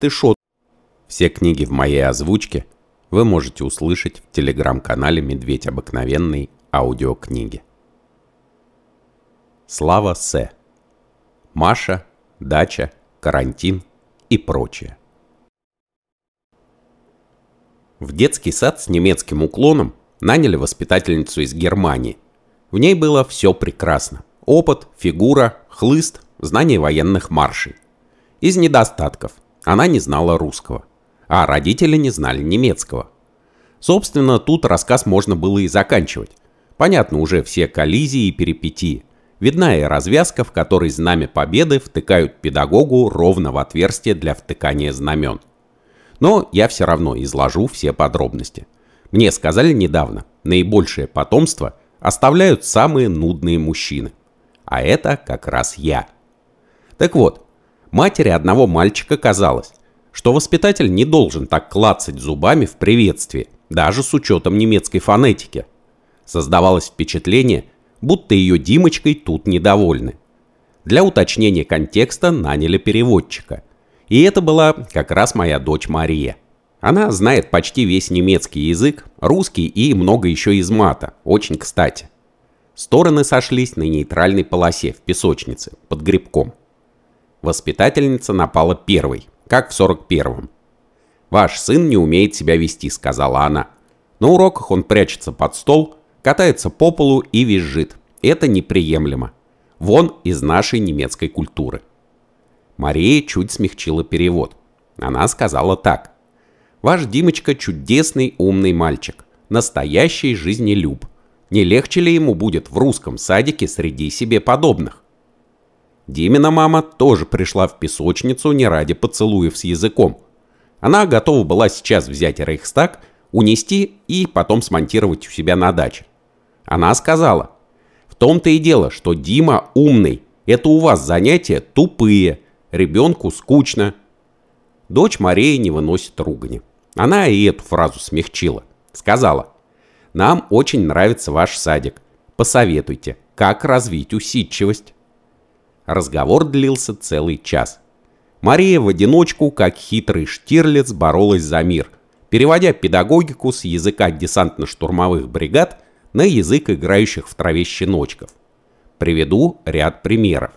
Ты шо? Все книги в моей озвучке вы можете услышать в телеграм-канале «Медведь обыкновенный» аудиокниги. Слава С. Маша, дача, карантин и прочее. В детский сад с немецким уклоном наняли воспитательницу из Германии. В ней было все прекрасно. Опыт, фигура, хлыст, знание военных маршей. Из недостатков – она не знала русского. А родители не знали немецкого. Собственно, тут рассказ можно было и заканчивать. Понятно уже все коллизии и перипетии. Видна и развязка, в которой знамя победы втыкают педагогу ровно в отверстие для втыкания знамен. Но я все равно изложу все подробности. Мне сказали недавно, наибольшее потомство оставляют самые нудные мужчины. А это как раз я. Так вот, Матери одного мальчика казалось, что воспитатель не должен так клацать зубами в приветствии, даже с учетом немецкой фонетики. Создавалось впечатление, будто ее Димочкой тут недовольны. Для уточнения контекста наняли переводчика. И это была как раз моя дочь Мария. Она знает почти весь немецкий язык, русский и много еще из мата, очень кстати. Стороны сошлись на нейтральной полосе в песочнице, под грибком. Воспитательница напала первой, как в 41-м. «Ваш сын не умеет себя вести», — сказала она. На уроках он прячется под стол, катается по полу и визжит. Это неприемлемо. Вон из нашей немецкой культуры. Мария чуть смягчила перевод. Она сказала так. «Ваш Димочка чудесный умный мальчик, настоящий жизнелюб. Не легче ли ему будет в русском садике среди себе подобных?» Димина мама тоже пришла в песочницу не ради поцелуев с языком. Она готова была сейчас взять Рейхстаг, унести и потом смонтировать у себя на даче. Она сказала, в том-то и дело, что Дима умный, это у вас занятия тупые, ребенку скучно. Дочь Марии не выносит ругани. Она и эту фразу смягчила. Сказала, нам очень нравится ваш садик, посоветуйте, как развить усидчивость. Разговор длился целый час. Мария в одиночку, как хитрый штирлиц, боролась за мир, переводя педагогику с языка десантно-штурмовых бригад на язык играющих в траве щеночков. Приведу ряд примеров.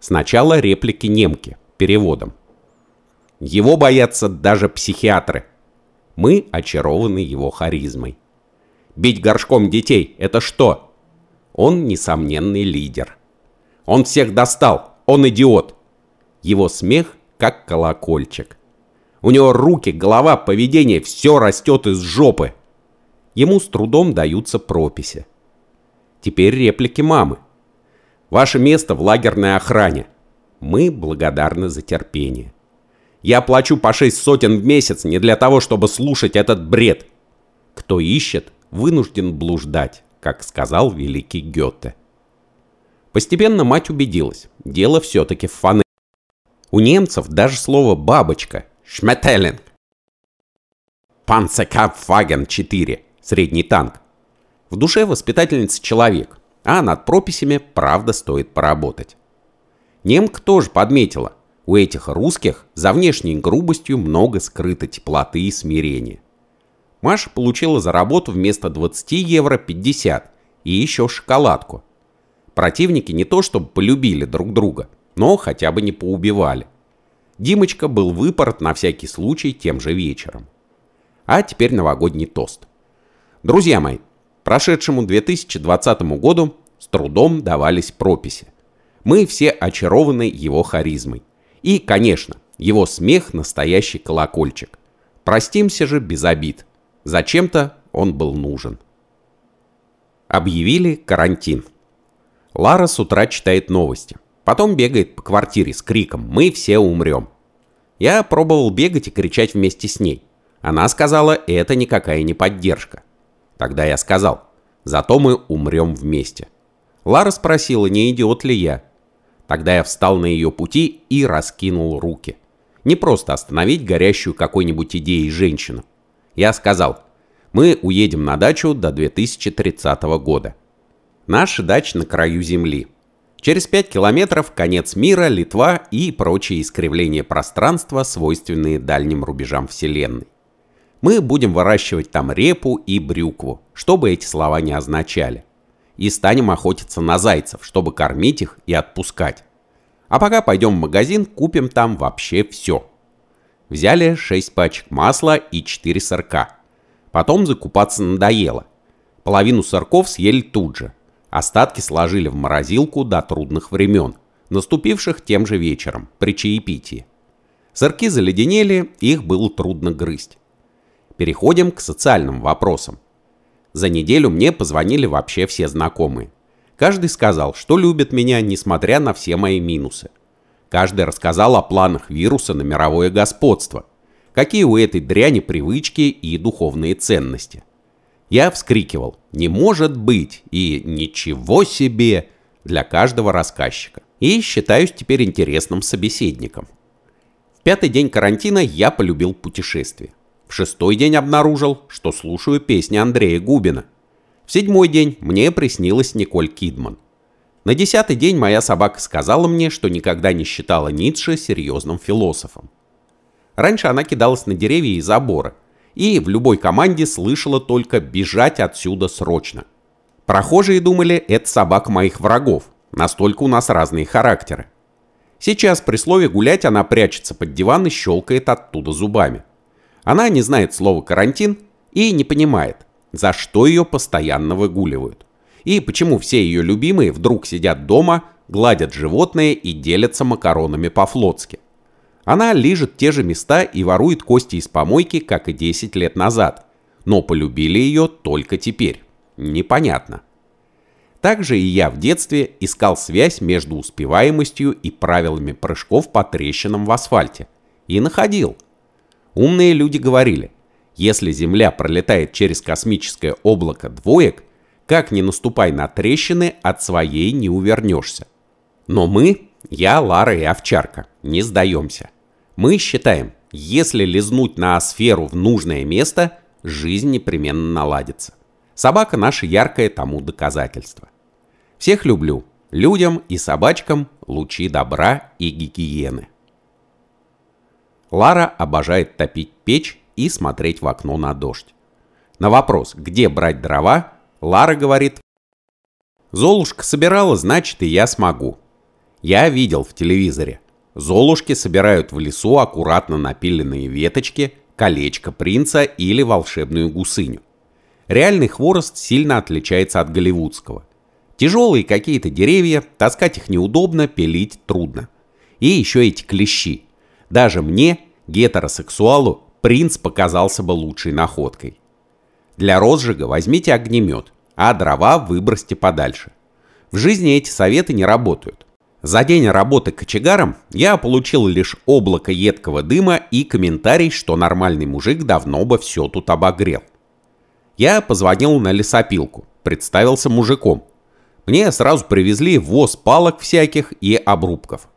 Сначала реплики немки, переводом. Его боятся даже психиатры. Мы очарованы его харизмой. Бить горшком детей – это что? Он несомненный лидер. Он всех достал. Он идиот. Его смех как колокольчик. У него руки, голова, поведение, все растет из жопы. Ему с трудом даются прописи. Теперь реплики мамы. Ваше место в лагерной охране. Мы благодарны за терпение. Я плачу по 6 сотен в месяц не для того, чтобы слушать этот бред. Кто ищет, вынужден блуждать, как сказал великий Гёте. Постепенно мать убедилась, дело все-таки в фоне. У немцев даже слово «бабочка» – «шметеллинг». «Панцекапфаген 4» – средний танк. В душе воспитательница человек, а над прописями, правда, стоит поработать. Немка тоже подметила, у этих русских за внешней грубостью много скрыто теплоты и смирения. Маша получила за работу вместо 20 евро 50 и еще шоколадку – Противники не то чтобы полюбили друг друга, но хотя бы не поубивали. Димочка был выпорот на всякий случай тем же вечером. А теперь новогодний тост. Друзья мои, прошедшему 2020 году с трудом давались прописи. Мы все очарованы его харизмой. И, конечно, его смех – настоящий колокольчик. Простимся же без обид. Зачем-то он был нужен. Объявили карантин. Лара с утра читает новости. Потом бегает по квартире с криком «Мы все умрем!». Я пробовал бегать и кричать вместе с ней. Она сказала, это никакая не поддержка. Тогда я сказал, зато мы умрем вместе. Лара спросила, не идиот ли я. Тогда я встал на ее пути и раскинул руки. Не просто остановить горящую какой-нибудь идеей женщину. Я сказал, мы уедем на дачу до 2030 года. Наша дача на краю земли. Через 5 километров конец мира, Литва и прочие искривления пространства, свойственные дальним рубежам Вселенной. Мы будем выращивать там репу и брюкву, чтобы эти слова не означали. И станем охотиться на зайцев, чтобы кормить их и отпускать. А пока пойдем в магазин, купим там вообще все. Взяли 6 пачек масла и 4 сырка. Потом закупаться надоело. Половину сырков съели тут же. Остатки сложили в морозилку до трудных времен, наступивших тем же вечером, при чаепитии. Сырки заледенели, их было трудно грызть. Переходим к социальным вопросам. За неделю мне позвонили вообще все знакомые. Каждый сказал, что любит меня, несмотря на все мои минусы. Каждый рассказал о планах вируса на мировое господство. Какие у этой дряни привычки и духовные ценности. Я вскрикивал «Не может быть!» и «Ничего себе!» для каждого рассказчика. И считаюсь теперь интересным собеседником. В пятый день карантина я полюбил путешествие. В шестой день обнаружил, что слушаю песни Андрея Губина. В седьмой день мне приснилась Николь Кидман. На десятый день моя собака сказала мне, что никогда не считала Ницше серьезным философом. Раньше она кидалась на деревья и заборы – и в любой команде слышала только «бежать отсюда срочно». Прохожие думали, это собак моих врагов, настолько у нас разные характеры. Сейчас при слове «гулять» она прячется под диван и щелкает оттуда зубами. Она не знает слова «карантин» и не понимает, за что ее постоянно выгуливают. И почему все ее любимые вдруг сидят дома, гладят животные и делятся макаронами по-флотски. Она лижет те же места и ворует кости из помойки, как и 10 лет назад. Но полюбили ее только теперь. Непонятно. Также и я в детстве искал связь между успеваемостью и правилами прыжков по трещинам в асфальте. И находил. Умные люди говорили, если Земля пролетает через космическое облако двоек, как ни наступай на трещины, от своей не увернешься. Но мы, я, Лара и Овчарка, не сдаемся. Мы считаем, если лизнуть на ноосферу в нужное место, жизнь непременно наладится. Собака наше яркое тому доказательство. Всех люблю. Людям и собачкам лучи добра и гигиены. Лара обожает топить печь и смотреть в окно на дождь. На вопрос, где брать дрова, Лара говорит, «Золушка собирала, значит, и я смогу. Я видел в телевизоре. Золушки собирают в лесу аккуратно напиленные веточки, колечко принца или волшебную гусыню. Реальный хворост сильно отличается от голливудского. Тяжелые какие-то деревья, таскать их неудобно, пилить трудно. И еще эти клещи. Даже мне, гетеросексуалу, принц показался бы лучшей находкой. Для розжига возьмите огнемет, а дрова выбросьте подальше. В жизни эти советы не работают. За день работы кочегаром я получил лишь облако едкого дыма и комментарий, что нормальный мужик давно бы все тут обогрел. Я позвонил на лесопилку, представился мужиком. Мне сразу привезли воз палок всяких и обрубков.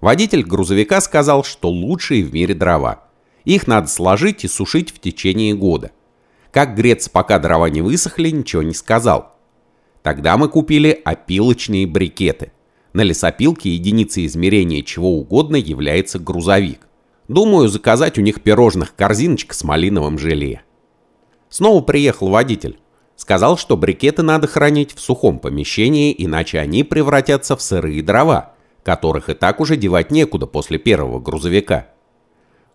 Водитель грузовика сказал, что лучшие в мире дрова. Их надо сложить и сушить в течение года. Как греться, пока дрова не высохли, ничего не сказал. Тогда мы купили опилочные брикеты – на лесопилке единицей измерения чего угодно является грузовик. Думаю, заказать у них пирожных корзиночка с малиновым желе. Снова приехал водитель. Сказал, что брикеты надо хранить в сухом помещении, иначе они превратятся в сырые дрова, которых и так уже девать некуда после первого грузовика.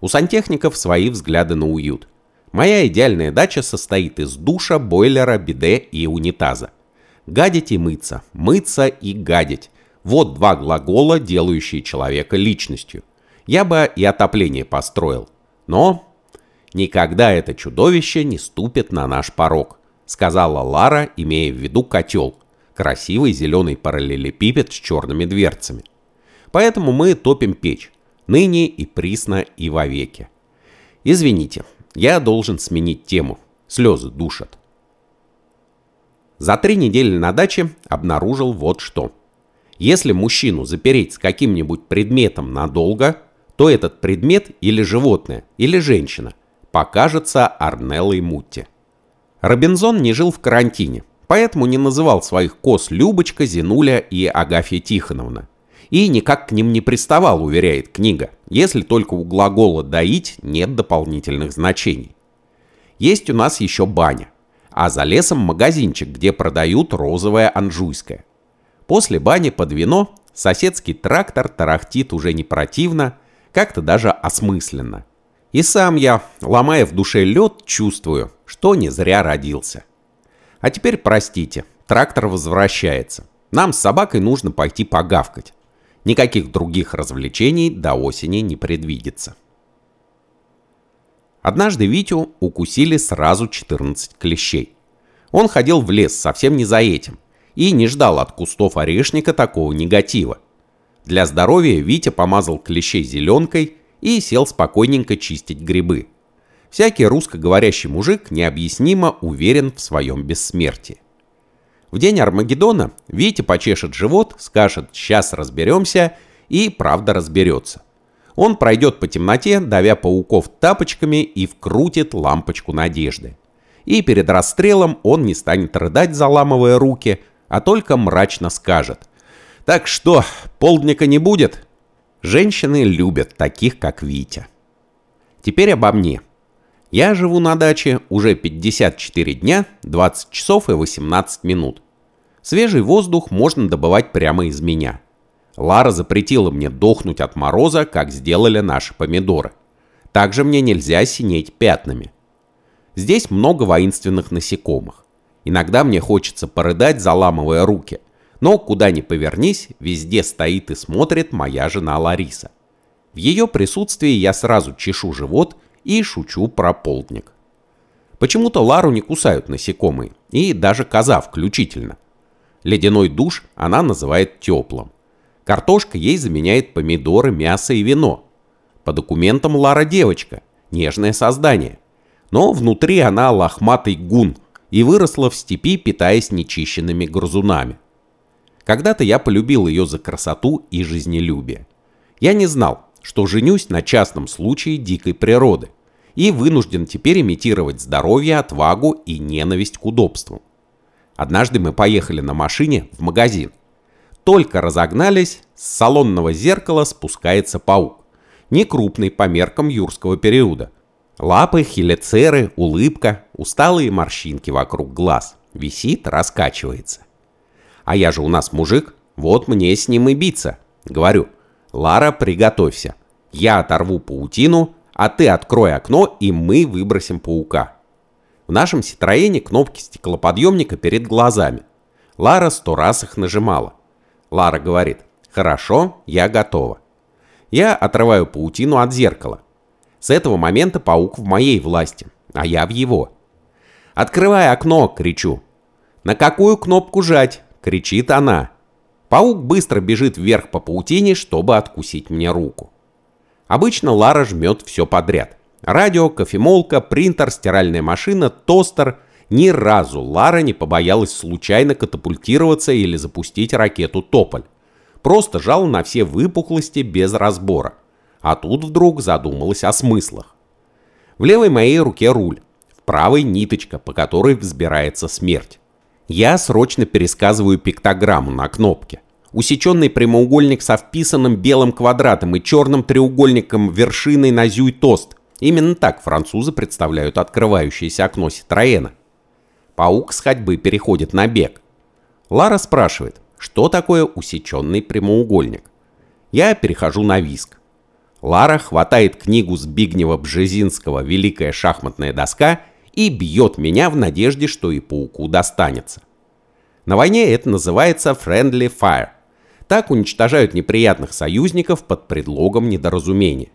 У сантехников свои взгляды на уют. Моя идеальная дача состоит из душа, бойлера, биде и унитаза. Гадить и мыться, мыться и гадить. Вот два глагола, делающие человека личностью. Я бы и отопление построил. Но никогда это чудовище не ступит на наш порог, сказала Лара, имея в виду котел. Красивый зеленый параллелепипед с черными дверцами. Поэтому мы топим печь. Ныне и присно и вовеки. Извините, я должен сменить тему. Слезы душат. За три недели на даче обнаружил вот что – если мужчину запереть с каким-нибудь предметом надолго, то этот предмет или животное, или женщина покажется Арнеллой Мутти. Робинзон не жил в карантине, поэтому не называл своих коз Любочка, Зинуля и Агафья Тихоновна. И никак к ним не приставал, уверяет книга, если только у глагола «доить» нет дополнительных значений. Есть у нас еще баня, а за лесом магазинчик, где продают розовое анжуйское – После бани под вино соседский трактор тарахтит уже не противно, как-то даже осмысленно. И сам я, ломая в душе лед, чувствую, что не зря родился. А теперь простите, трактор возвращается. Нам с собакой нужно пойти погавкать. Никаких других развлечений до осени не предвидится. Однажды Витю укусили сразу 14 клещей. Он ходил в лес совсем не за этим и не ждал от кустов орешника такого негатива. Для здоровья Витя помазал клещей зеленкой и сел спокойненько чистить грибы. Всякий русскоговорящий мужик необъяснимо уверен в своем бессмертии. В день Армагеддона Витя почешет живот, скажет «сейчас разберемся» и правда разберется. Он пройдет по темноте, давя пауков тапочками и вкрутит лампочку надежды. И перед расстрелом он не станет рыдать, заламывая руки – а только мрачно скажет. «Так что, полдника не будет?» Женщины любят таких, как Витя. Теперь обо мне. Я живу на даче уже 54 дня, 20 часов и 18 минут. Свежий воздух можно добывать прямо из меня. Лара запретила мне дохнуть от мороза, как сделали наши помидоры. Также мне нельзя синеть пятнами. Здесь много воинственных насекомых. Иногда мне хочется порыдать, заламывая руки. Но куда ни повернись, везде стоит и смотрит моя жена Лариса. В ее присутствии я сразу чешу живот и шучу про полдник. Почему-то Лару не кусают насекомые, и даже коза включительно. Ледяной душ она называет теплым. Картошка ей заменяет помидоры, мясо и вино. По документам Лара девочка, нежное создание. Но внутри она лохматый гун – и выросла в степи, питаясь нечищенными грызунами. Когда-то я полюбил ее за красоту и жизнелюбие. Я не знал, что женюсь на частном случае дикой природы и вынужден теперь имитировать здоровье, отвагу и ненависть к удобству. Однажды мы поехали на машине в магазин. Только разогнались, с салонного зеркала спускается паук. Некрупный по меркам юрского периода. Лапы, хелицеры, улыбка, усталые морщинки вокруг глаз. Висит, раскачивается. А я же у нас мужик, вот мне с ним и биться. Говорю, Лара, приготовься. Я оторву паутину, а ты открой окно, и мы выбросим паука. В нашем Ситроене кнопки стеклоподъемника перед глазами. Лара сто раз их нажимала. Лара говорит, хорошо, я готова. Я отрываю паутину от зеркала. С этого момента паук в моей власти, а я в его. «Открывай окно!» – кричу. «На какую кнопку жать?» – кричит она. Паук быстро бежит вверх по паутине, чтобы откусить мне руку. Обычно Лара жмет все подряд. Радио, кофемолка, принтер, стиральная машина, тостер. Ни разу Лара не побоялась случайно катапультироваться или запустить ракету «Тополь». Просто жал на все выпуклости без разбора а тут вдруг задумалась о смыслах. В левой моей руке руль, в правой ниточка, по которой взбирается смерть. Я срочно пересказываю пиктограмму на кнопке. Усеченный прямоугольник со вписанным белым квадратом и черным треугольником вершиной на зюй-тост. Именно так французы представляют открывающееся окно Ситроена. Паук с ходьбы переходит на бег. Лара спрашивает, что такое усеченный прямоугольник. Я перехожу на виск. Лара хватает книгу Збигнева-Бжезинского «Великая шахматная доска» и бьет меня в надежде, что и пауку достанется. На войне это называется «friendly fire». Так уничтожают неприятных союзников под предлогом недоразумения.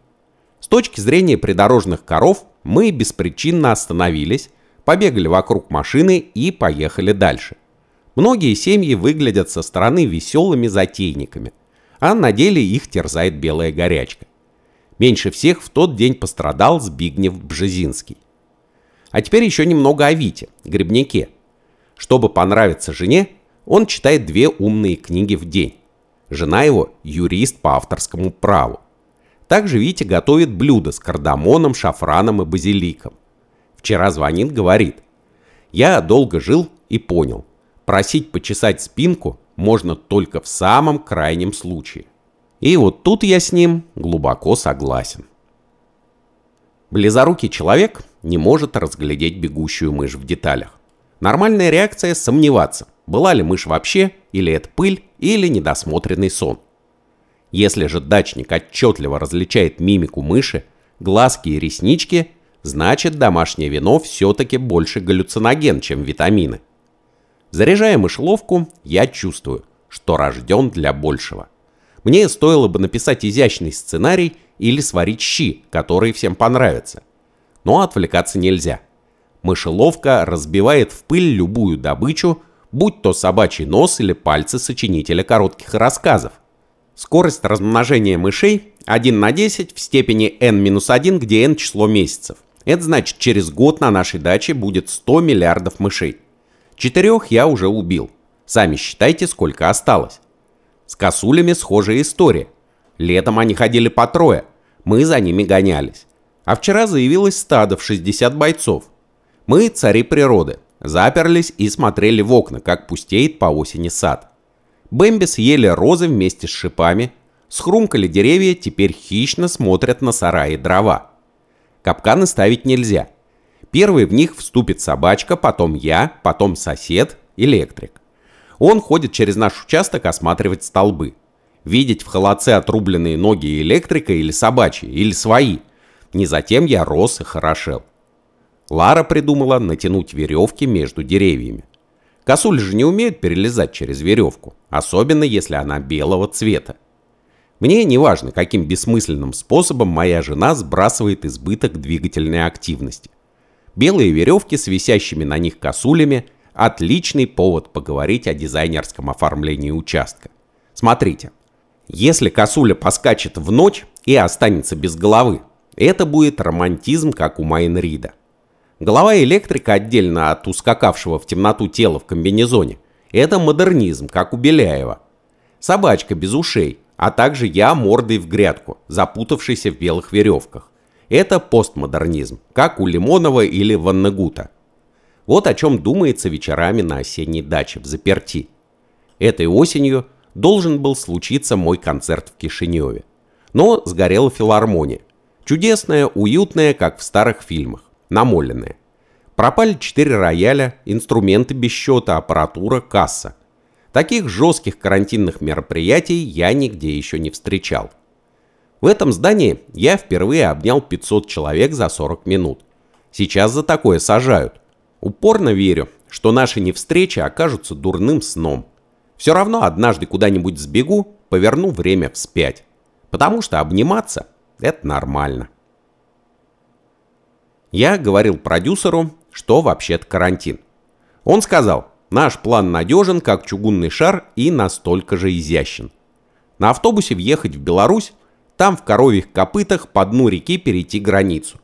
С точки зрения придорожных коров мы беспричинно остановились, побегали вокруг машины и поехали дальше. Многие семьи выглядят со стороны веселыми затейниками, а на деле их терзает белая горячка. Меньше всех в тот день пострадал Збигнев Бжезинский. А теперь еще немного о Вите, грибнике. Чтобы понравиться жене, он читает две умные книги в день. Жена его – юрист по авторскому праву. Также Витя готовит блюда с кардамоном, шафраном и базиликом. Вчера звонит, говорит. Я долго жил и понял. Просить почесать спинку можно только в самом крайнем случае. И вот тут я с ним глубоко согласен. Близорукий человек не может разглядеть бегущую мышь в деталях. Нормальная реакция – сомневаться, была ли мышь вообще, или это пыль, или недосмотренный сон. Если же дачник отчетливо различает мимику мыши, глазки и реснички, значит домашнее вино все-таки больше галлюциноген, чем витамины. Заряжая мышеловку, я чувствую, что рожден для большего – мне стоило бы написать изящный сценарий или сварить щи, которые всем понравятся. Но отвлекаться нельзя. Мышеловка разбивает в пыль любую добычу, будь то собачий нос или пальцы сочинителя коротких рассказов. Скорость размножения мышей 1 на 10 в степени n-1, где n число месяцев. Это значит, через год на нашей даче будет 100 миллиардов мышей. Четырех я уже убил. Сами считайте, сколько осталось. С косулями схожая история. Летом они ходили по трое, мы за ними гонялись. А вчера заявилось стадо в 60 бойцов. Мы цари природы, заперлись и смотрели в окна, как пустеет по осени сад. Бэмби съели розы вместе с шипами, схрумкали деревья, теперь хищно смотрят на сараи дрова. Капканы ставить нельзя. Первый в них вступит собачка, потом я, потом сосед, электрик. Он ходит через наш участок осматривать столбы. Видеть в холодце отрубленные ноги электрика или собачьи, или свои. Не затем я рос и хорошел. Лара придумала натянуть веревки между деревьями. Косули же не умеют перелезать через веревку, особенно если она белого цвета. Мне не важно, каким бессмысленным способом моя жена сбрасывает избыток двигательной активности. Белые веревки с висящими на них косулями – Отличный повод поговорить о дизайнерском оформлении участка. Смотрите, если косуля поскачет в ночь и останется без головы, это будет романтизм, как у Майнрида. Голова электрика отдельно от ускакавшего в темноту тела в комбинезоне – это модернизм, как у Беляева. Собачка без ушей, а также я мордой в грядку, запутавшийся в белых веревках. Это постмодернизм, как у Лимонова или Ваннегута. Вот о чем думается вечерами на осенней даче в Заперти. Этой осенью должен был случиться мой концерт в Кишиневе. Но сгорела филармония. Чудесная, уютная, как в старых фильмах, намоленная. Пропали четыре рояля, инструменты без счета, аппаратура, касса. Таких жестких карантинных мероприятий я нигде еще не встречал. В этом здании я впервые обнял 500 человек за 40 минут. Сейчас за такое сажают. Упорно верю, что наши невстречи окажутся дурным сном. Все равно однажды куда-нибудь сбегу, поверну время вспять. Потому что обниматься – это нормально. Я говорил продюсеру, что вообще-то карантин. Он сказал, наш план надежен, как чугунный шар и настолько же изящен. На автобусе въехать в Беларусь, там в коровьих копытах по дну реки перейти границу.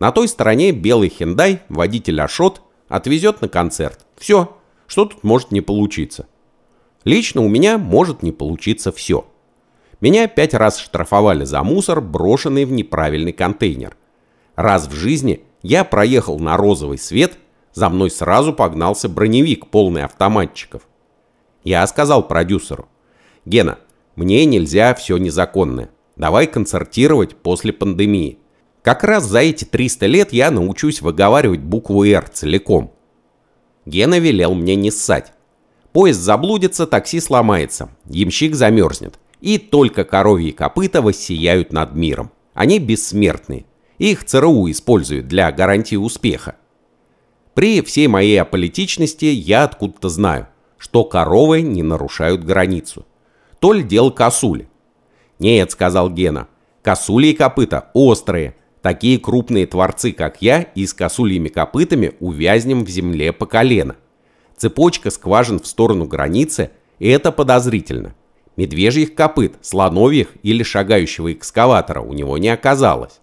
На той стороне белый хендай, водитель Ашот отвезет на концерт. Все, что тут может не получиться? Лично у меня может не получиться все. Меня пять раз штрафовали за мусор, брошенный в неправильный контейнер. Раз в жизни я проехал на розовый свет, за мной сразу погнался броневик, полный автоматчиков. Я сказал продюсеру, «Гена, мне нельзя все незаконное. Давай концертировать после пандемии. Как раз за эти 300 лет я научусь выговаривать букву «Р» целиком. Гена велел мне не ссать. Поезд заблудится, такси сломается, ямщик замерзнет. И только коровьи копыта воссияют над миром. Они бессмертны. Их ЦРУ использует для гарантии успеха. При всей моей аполитичности я откуда-то знаю, что коровы не нарушают границу. То ли дело косули. «Нет», — сказал Гена, — «косули и копыта острые, Такие крупные творцы, как я, и с косульями копытами увязнем в земле по колено. Цепочка скважин в сторону границы – это подозрительно. Медвежьих копыт, слоновьих или шагающего экскаватора у него не оказалось.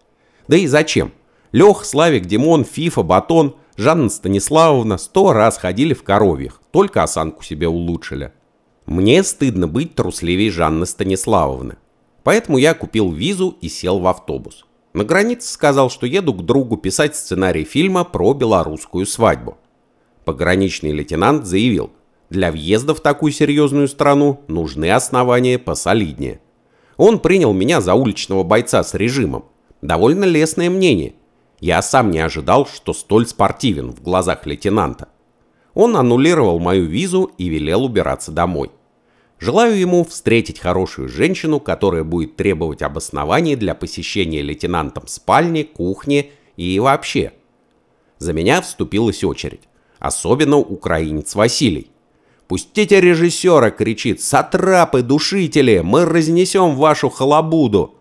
Да и зачем? Лех, Славик, Димон, Фифа, Батон, Жанна Станиславовна сто раз ходили в коровьях, только осанку себе улучшили. Мне стыдно быть трусливей Жанны Станиславовны. Поэтому я купил визу и сел в автобус. На границе сказал, что еду к другу писать сценарий фильма про белорусскую свадьбу. Пограничный лейтенант заявил, для въезда в такую серьезную страну нужны основания посолиднее. Он принял меня за уличного бойца с режимом. Довольно лестное мнение. Я сам не ожидал, что столь спортивен в глазах лейтенанта. Он аннулировал мою визу и велел убираться домой. Желаю ему встретить хорошую женщину, которая будет требовать обоснований для посещения лейтенантом спальни, кухни и вообще. За меня вступилась очередь. Особенно украинец Василий. «Пустите режиссера!» — кричит. «Сатрапы, душители! Мы разнесем вашу халабуду!»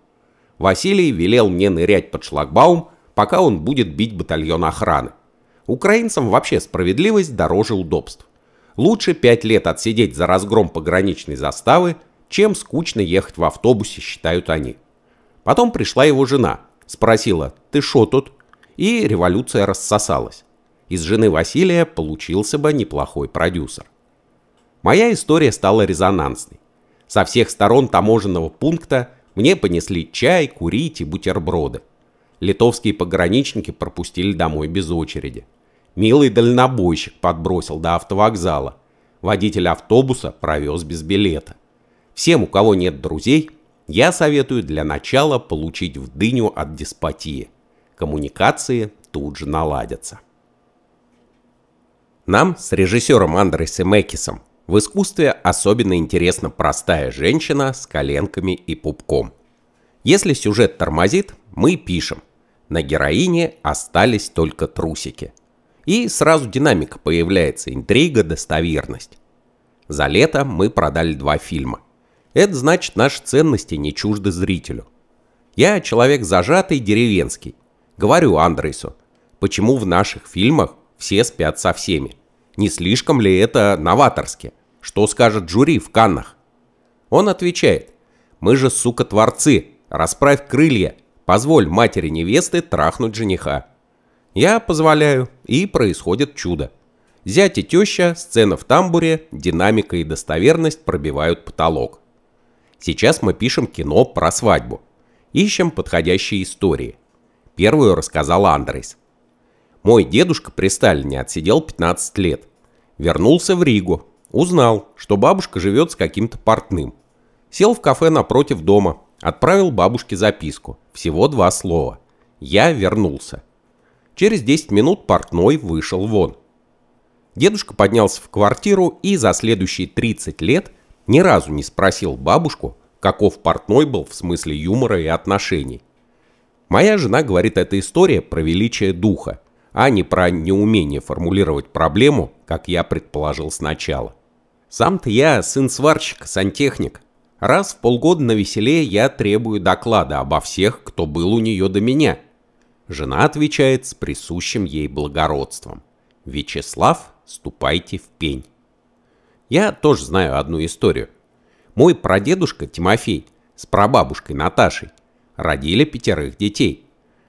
Василий велел мне нырять под шлагбаум, пока он будет бить батальон охраны. Украинцам вообще справедливость дороже удобств лучше пять лет отсидеть за разгром пограничной заставы, чем скучно ехать в автобусе, считают они. Потом пришла его жена, спросила «Ты шо тут?» и революция рассосалась. Из жены Василия получился бы неплохой продюсер. Моя история стала резонансной. Со всех сторон таможенного пункта мне понесли чай, курить и бутерброды. Литовские пограничники пропустили домой без очереди. Милый дальнобойщик подбросил до автовокзала. Водитель автобуса провез без билета. Всем, у кого нет друзей, я советую для начала получить в дыню от деспотии. Коммуникации тут же наладятся. Нам с режиссером Андресом Экисом в искусстве особенно интересна простая женщина с коленками и пупком. Если сюжет тормозит, мы пишем. На героине остались только трусики – и сразу динамика появляется, интрига, достоверность. За лето мы продали два фильма. Это значит, наши ценности не чужды зрителю. Я человек зажатый, деревенский. Говорю Андрейсу, почему в наших фильмах все спят со всеми? Не слишком ли это новаторски? Что скажет жюри в Каннах? Он отвечает, мы же, сука, творцы, расправь крылья, позволь матери невесты трахнуть жениха. Я позволяю, и происходит чудо. Зять и теща, сцена в тамбуре, динамика и достоверность пробивают потолок. Сейчас мы пишем кино про свадьбу. Ищем подходящие истории. Первую рассказал Андрейс. Мой дедушка при Сталине отсидел 15 лет. Вернулся в Ригу. Узнал, что бабушка живет с каким-то портным. Сел в кафе напротив дома. Отправил бабушке записку. Всего два слова. «Я вернулся». Через 10 минут портной вышел вон. Дедушка поднялся в квартиру и за следующие 30 лет ни разу не спросил бабушку, каков портной был в смысле юмора и отношений. Моя жена говорит, эта история про величие духа, а не про неумение формулировать проблему, как я предположил сначала. Сам-то я сын сварщик, сантехник. Раз в полгода на веселе я требую доклада обо всех, кто был у нее до меня – Жена отвечает с присущим ей благородством. «Вячеслав, ступайте в пень». Я тоже знаю одну историю. Мой прадедушка Тимофей с прабабушкой Наташей родили пятерых детей.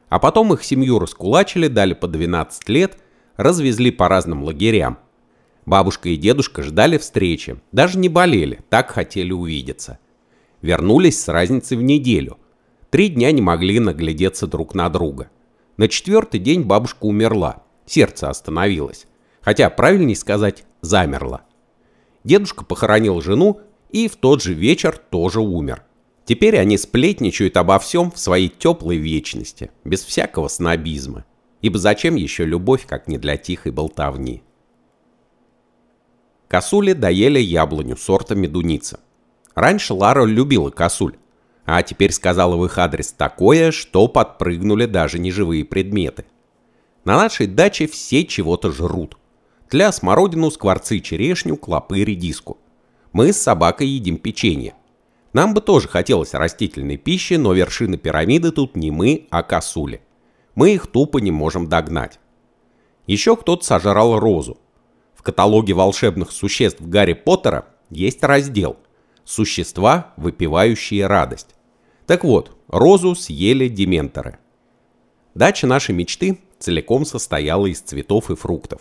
А потом их семью раскулачили, дали по 12 лет, развезли по разным лагерям. Бабушка и дедушка ждали встречи, даже не болели, так хотели увидеться. Вернулись с разницей в неделю. Три дня не могли наглядеться друг на друга. На четвертый день бабушка умерла, сердце остановилось. Хотя правильнее сказать «замерло». Дедушка похоронил жену и в тот же вечер тоже умер. Теперь они сплетничают обо всем в своей теплой вечности, без всякого снобизма. Ибо зачем еще любовь, как не для тихой болтовни? Косули доели яблоню сорта медуница. Раньше Лара любила косуль, а теперь сказала в их адрес такое, что подпрыгнули даже неживые предметы. На нашей даче все чего-то жрут. Тля, смородину, скворцы, черешню, клопы, редиску. Мы с собакой едим печенье. Нам бы тоже хотелось растительной пищи, но вершины пирамиды тут не мы, а косули. Мы их тупо не можем догнать. Еще кто-то сожрал розу. В каталоге волшебных существ Гарри Поттера есть раздел «Существа, выпивающие радость». Так вот, розу съели дементоры. Дача нашей мечты целиком состояла из цветов и фруктов.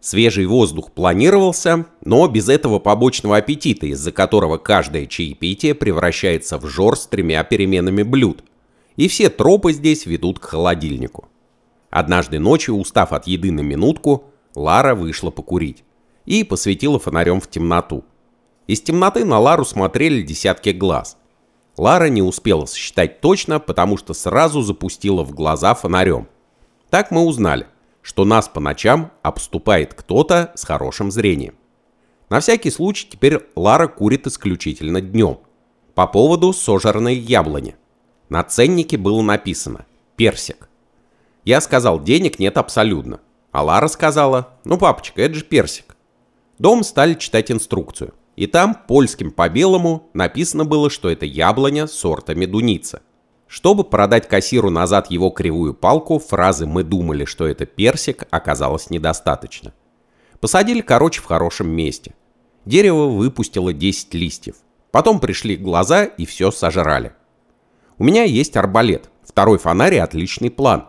Свежий воздух планировался, но без этого побочного аппетита, из-за которого каждое чаепитие превращается в жор с тремя переменами блюд. И все тропы здесь ведут к холодильнику. Однажды ночью, устав от еды на минутку, Лара вышла покурить и посветила фонарем в темноту. Из темноты на Лару смотрели десятки глаз – Лара не успела сосчитать точно, потому что сразу запустила в глаза фонарем. Так мы узнали, что нас по ночам обступает кто-то с хорошим зрением. На всякий случай теперь Лара курит исключительно днем. По поводу сожранной яблони. На ценнике было написано «персик». Я сказал, денег нет абсолютно. А Лара сказала, ну папочка, это же персик. Дом стали читать инструкцию – и там польским по белому написано было, что это яблоня сорта медуница. Чтобы продать кассиру назад его кривую палку, фразы «мы думали, что это персик» оказалось недостаточно. Посадили короче в хорошем месте. Дерево выпустило 10 листьев. Потом пришли глаза и все сожрали. У меня есть арбалет. Второй фонарь и отличный план.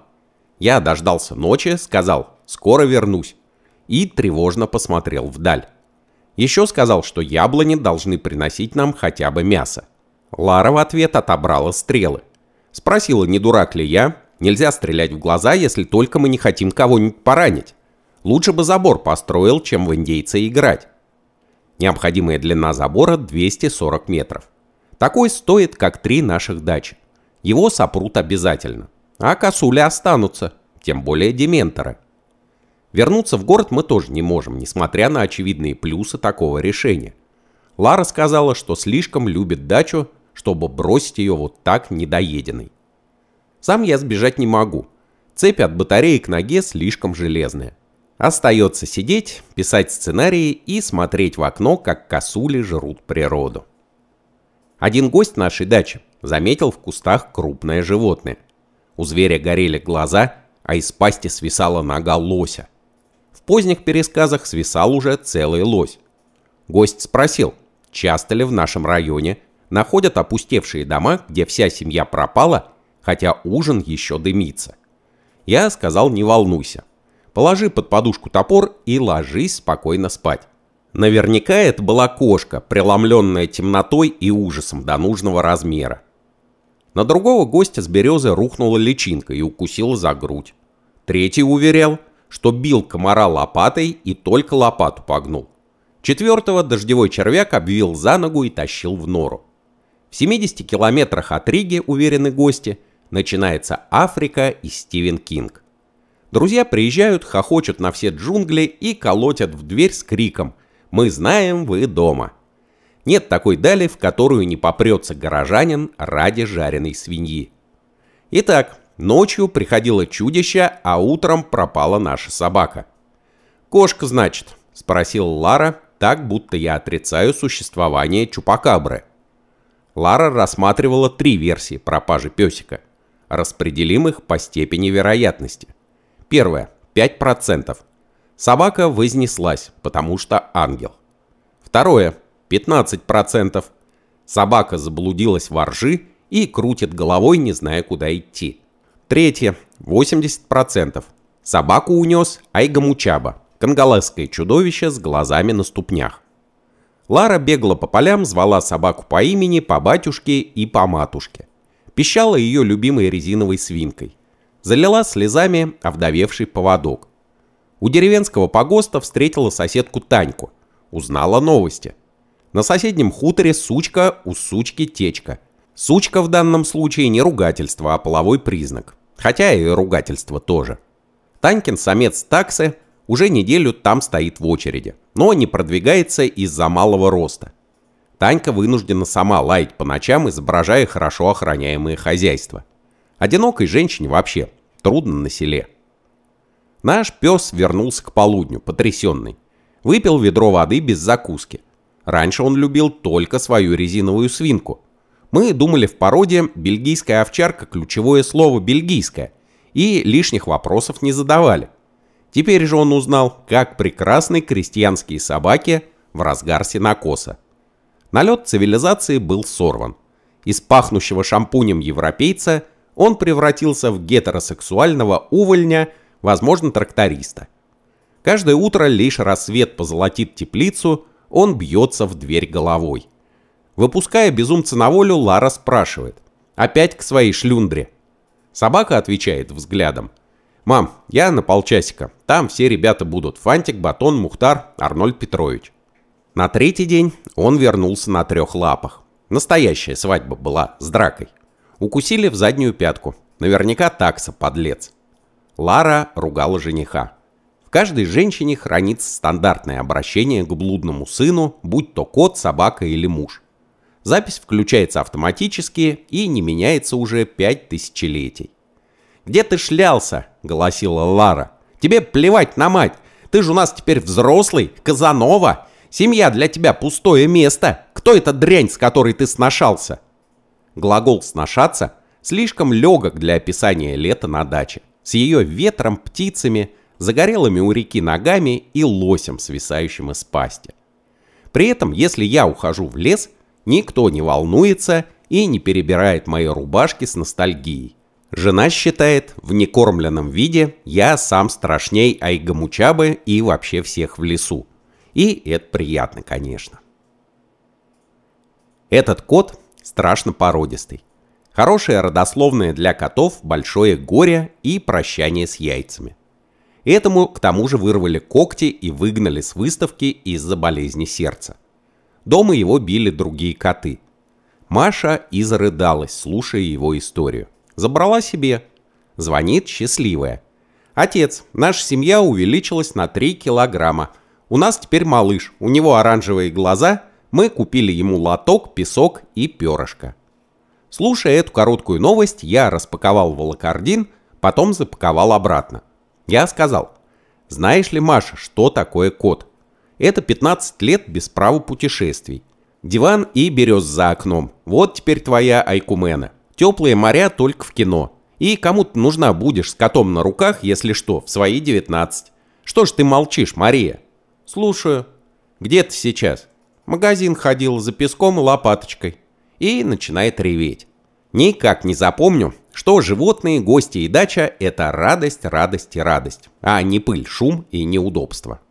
Я дождался ночи, сказал «скоро вернусь» и тревожно посмотрел вдаль. Еще сказал, что яблони должны приносить нам хотя бы мясо. Лара в ответ отобрала стрелы. Спросила, не дурак ли я, нельзя стрелять в глаза, если только мы не хотим кого-нибудь поранить. Лучше бы забор построил, чем в индейца играть. Необходимая длина забора 240 метров. Такой стоит, как три наших дачи. Его сопрут обязательно. А косули останутся, тем более дементоры. Вернуться в город мы тоже не можем, несмотря на очевидные плюсы такого решения. Лара сказала, что слишком любит дачу, чтобы бросить ее вот так недоеденной. Сам я сбежать не могу. Цепь от батареи к ноге слишком железная. Остается сидеть, писать сценарии и смотреть в окно, как косули жрут природу. Один гость нашей дачи заметил в кустах крупное животное. У зверя горели глаза, а из пасти свисала нога лося – поздних пересказах свисал уже целый лось. Гость спросил, часто ли в нашем районе находят опустевшие дома, где вся семья пропала, хотя ужин еще дымится. Я сказал, не волнуйся. Положи под подушку топор и ложись спокойно спать. Наверняка это была кошка, преломленная темнотой и ужасом до нужного размера. На другого гостя с березы рухнула личинка и укусила за грудь. Третий уверял, что бил комара лопатой и только лопату погнул. Четвертого дождевой червяк обвил за ногу и тащил в нору. В 70 километрах от Риги, уверены гости, начинается Африка и Стивен Кинг. Друзья приезжают, хохочут на все джунгли и колотят в дверь с криком «Мы знаем, вы дома!». Нет такой дали, в которую не попрется горожанин ради жареной свиньи. Итак, Ночью приходило чудище, а утром пропала наша собака. «Кошка, значит?» – спросил Лара, так будто я отрицаю существование Чупакабры. Лара рассматривала три версии пропажи песика. Распределим их по степени вероятности. Первое – 5%. Собака вознеслась, потому что ангел. Второе – 15%. Собака заблудилась во ржи и крутит головой, не зная, куда идти. Третье. 80%. Собаку унес Айга Мучаба, конголезское чудовище с глазами на ступнях. Лара бегала по полям, звала собаку по имени, по батюшке и по матушке. Пищала ее любимой резиновой свинкой. Залила слезами овдовевший поводок. У деревенского погоста встретила соседку Таньку. Узнала новости. На соседнем хуторе сучка у сучки течка. Сучка в данном случае не ругательство, а половой признак. Хотя и ругательство тоже. Танькин самец таксы уже неделю там стоит в очереди, но не продвигается из-за малого роста. Танька вынуждена сама лаять по ночам, изображая хорошо охраняемые хозяйства. Одинокой женщине вообще трудно на селе. Наш пес вернулся к полудню, потрясенный. Выпил ведро воды без закуски. Раньше он любил только свою резиновую свинку, мы думали в пароде «бельгийская овчарка» ключевое слово бельгийская и лишних вопросов не задавали. Теперь же он узнал, как прекрасны крестьянские собаки в разгар сенокоса. Налет цивилизации был сорван. Из пахнущего шампунем европейца он превратился в гетеросексуального увольня, возможно, тракториста. Каждое утро лишь рассвет позолотит теплицу, он бьется в дверь головой. Выпуская безумца на волю, Лара спрашивает. Опять к своей шлюндре. Собака отвечает взглядом. «Мам, я на полчасика. Там все ребята будут. Фантик, Батон, Мухтар, Арнольд Петрович». На третий день он вернулся на трех лапах. Настоящая свадьба была с дракой. Укусили в заднюю пятку. Наверняка такса, подлец. Лара ругала жениха. В каждой женщине хранится стандартное обращение к блудному сыну, будь то кот, собака или муж. Запись включается автоматически и не меняется уже пять тысячелетий. «Где ты шлялся?» — гласила Лара. «Тебе плевать на мать! Ты же у нас теперь взрослый, Казанова! Семья для тебя пустое место! Кто эта дрянь, с которой ты сношался?» Глагол «сношаться» слишком легок для описания лета на даче, с ее ветром, птицами, загорелыми у реки ногами и лосем, свисающим из пасти. При этом, если я ухожу в лес, Никто не волнуется и не перебирает мои рубашки с ностальгией. Жена считает, в некормленном виде я сам страшней Айгамучабы и вообще всех в лесу. И это приятно, конечно. Этот кот страшно породистый. Хорошее родословное для котов большое горе и прощание с яйцами. Этому к тому же вырвали когти и выгнали с выставки из-за болезни сердца. Дома его били другие коты. Маша изрыдалась, слушая его историю. Забрала себе. Звонит счастливая. «Отец, наша семья увеличилась на 3 килограмма. У нас теперь малыш, у него оранжевые глаза, мы купили ему лоток, песок и перышко». Слушая эту короткую новость, я распаковал волокордин, потом запаковал обратно. Я сказал, «Знаешь ли, Маша, что такое кот?» Это 15 лет без права путешествий. Диван и берез за окном. Вот теперь твоя Айкумена. Теплые моря только в кино. И кому ты нужна будешь с котом на руках, если что, в свои 19. Что ж ты молчишь, Мария? Слушаю. Где ты сейчас? Магазин ходил за песком и лопаточкой. И начинает реветь. Никак не запомню, что животные, гости и дача – это радость, радость и радость, а не пыль, шум и неудобство.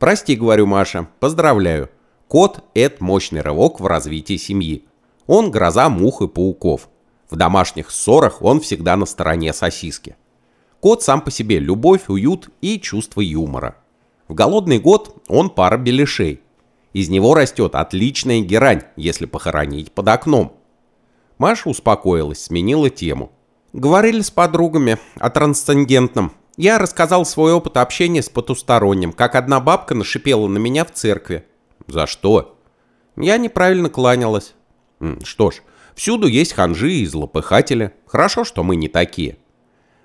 «Прости, — говорю Маша, — поздравляю. Кот — это мощный рывок в развитии семьи. Он гроза мух и пауков. В домашних ссорах он всегда на стороне сосиски. Кот сам по себе любовь, уют и чувство юмора. В голодный год он пара беляшей. Из него растет отличная герань, если похоронить под окном. Маша успокоилась, сменила тему. Говорили с подругами о трансцендентном. Я рассказал свой опыт общения с потусторонним, как одна бабка нашипела на меня в церкви. За что? Я неправильно кланялась. Что ж, всюду есть ханжи и злопыхатели. Хорошо, что мы не такие.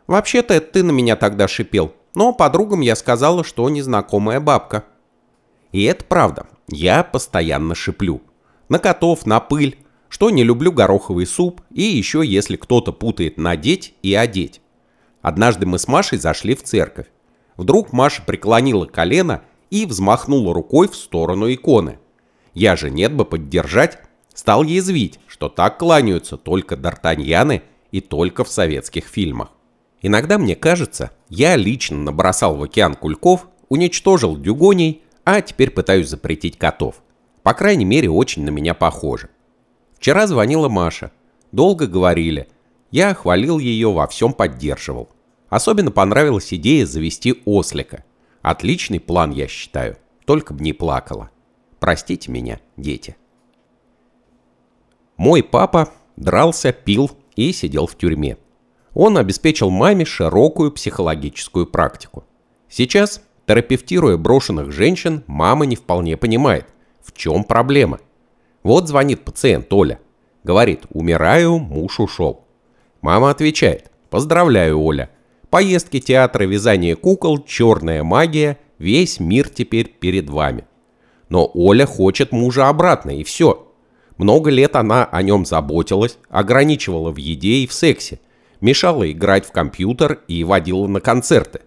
Вообще-то это ты на меня тогда шипел, но подругам я сказала, что незнакомая бабка. И это правда. Я постоянно шиплю. На котов, на пыль, что не люблю гороховый суп и еще если кто-то путает надеть и одеть. Однажды мы с Машей зашли в церковь. Вдруг Маша преклонила колено и взмахнула рукой в сторону иконы. Я же нет бы поддержать, стал язвить, что так кланяются только д'Артаньяны и только в советских фильмах. Иногда мне кажется, я лично набросал в океан кульков, уничтожил дюгоней, а теперь пытаюсь запретить котов. По крайней мере, очень на меня похоже. Вчера звонила Маша. Долго говорили. Я хвалил ее, во всем поддерживал. Особенно понравилась идея завести ослика. Отличный план, я считаю. Только б не плакала. Простите меня, дети. Мой папа дрался, пил и сидел в тюрьме. Он обеспечил маме широкую психологическую практику. Сейчас, терапевтируя брошенных женщин, мама не вполне понимает, в чем проблема. Вот звонит пациент Оля. Говорит, умираю, муж ушел. Мама отвечает, поздравляю, Оля. Поездки, театры, вязание кукол, черная магия, весь мир теперь перед вами. Но Оля хочет мужа обратно, и все. Много лет она о нем заботилась, ограничивала в еде и в сексе, мешала играть в компьютер и водила на концерты.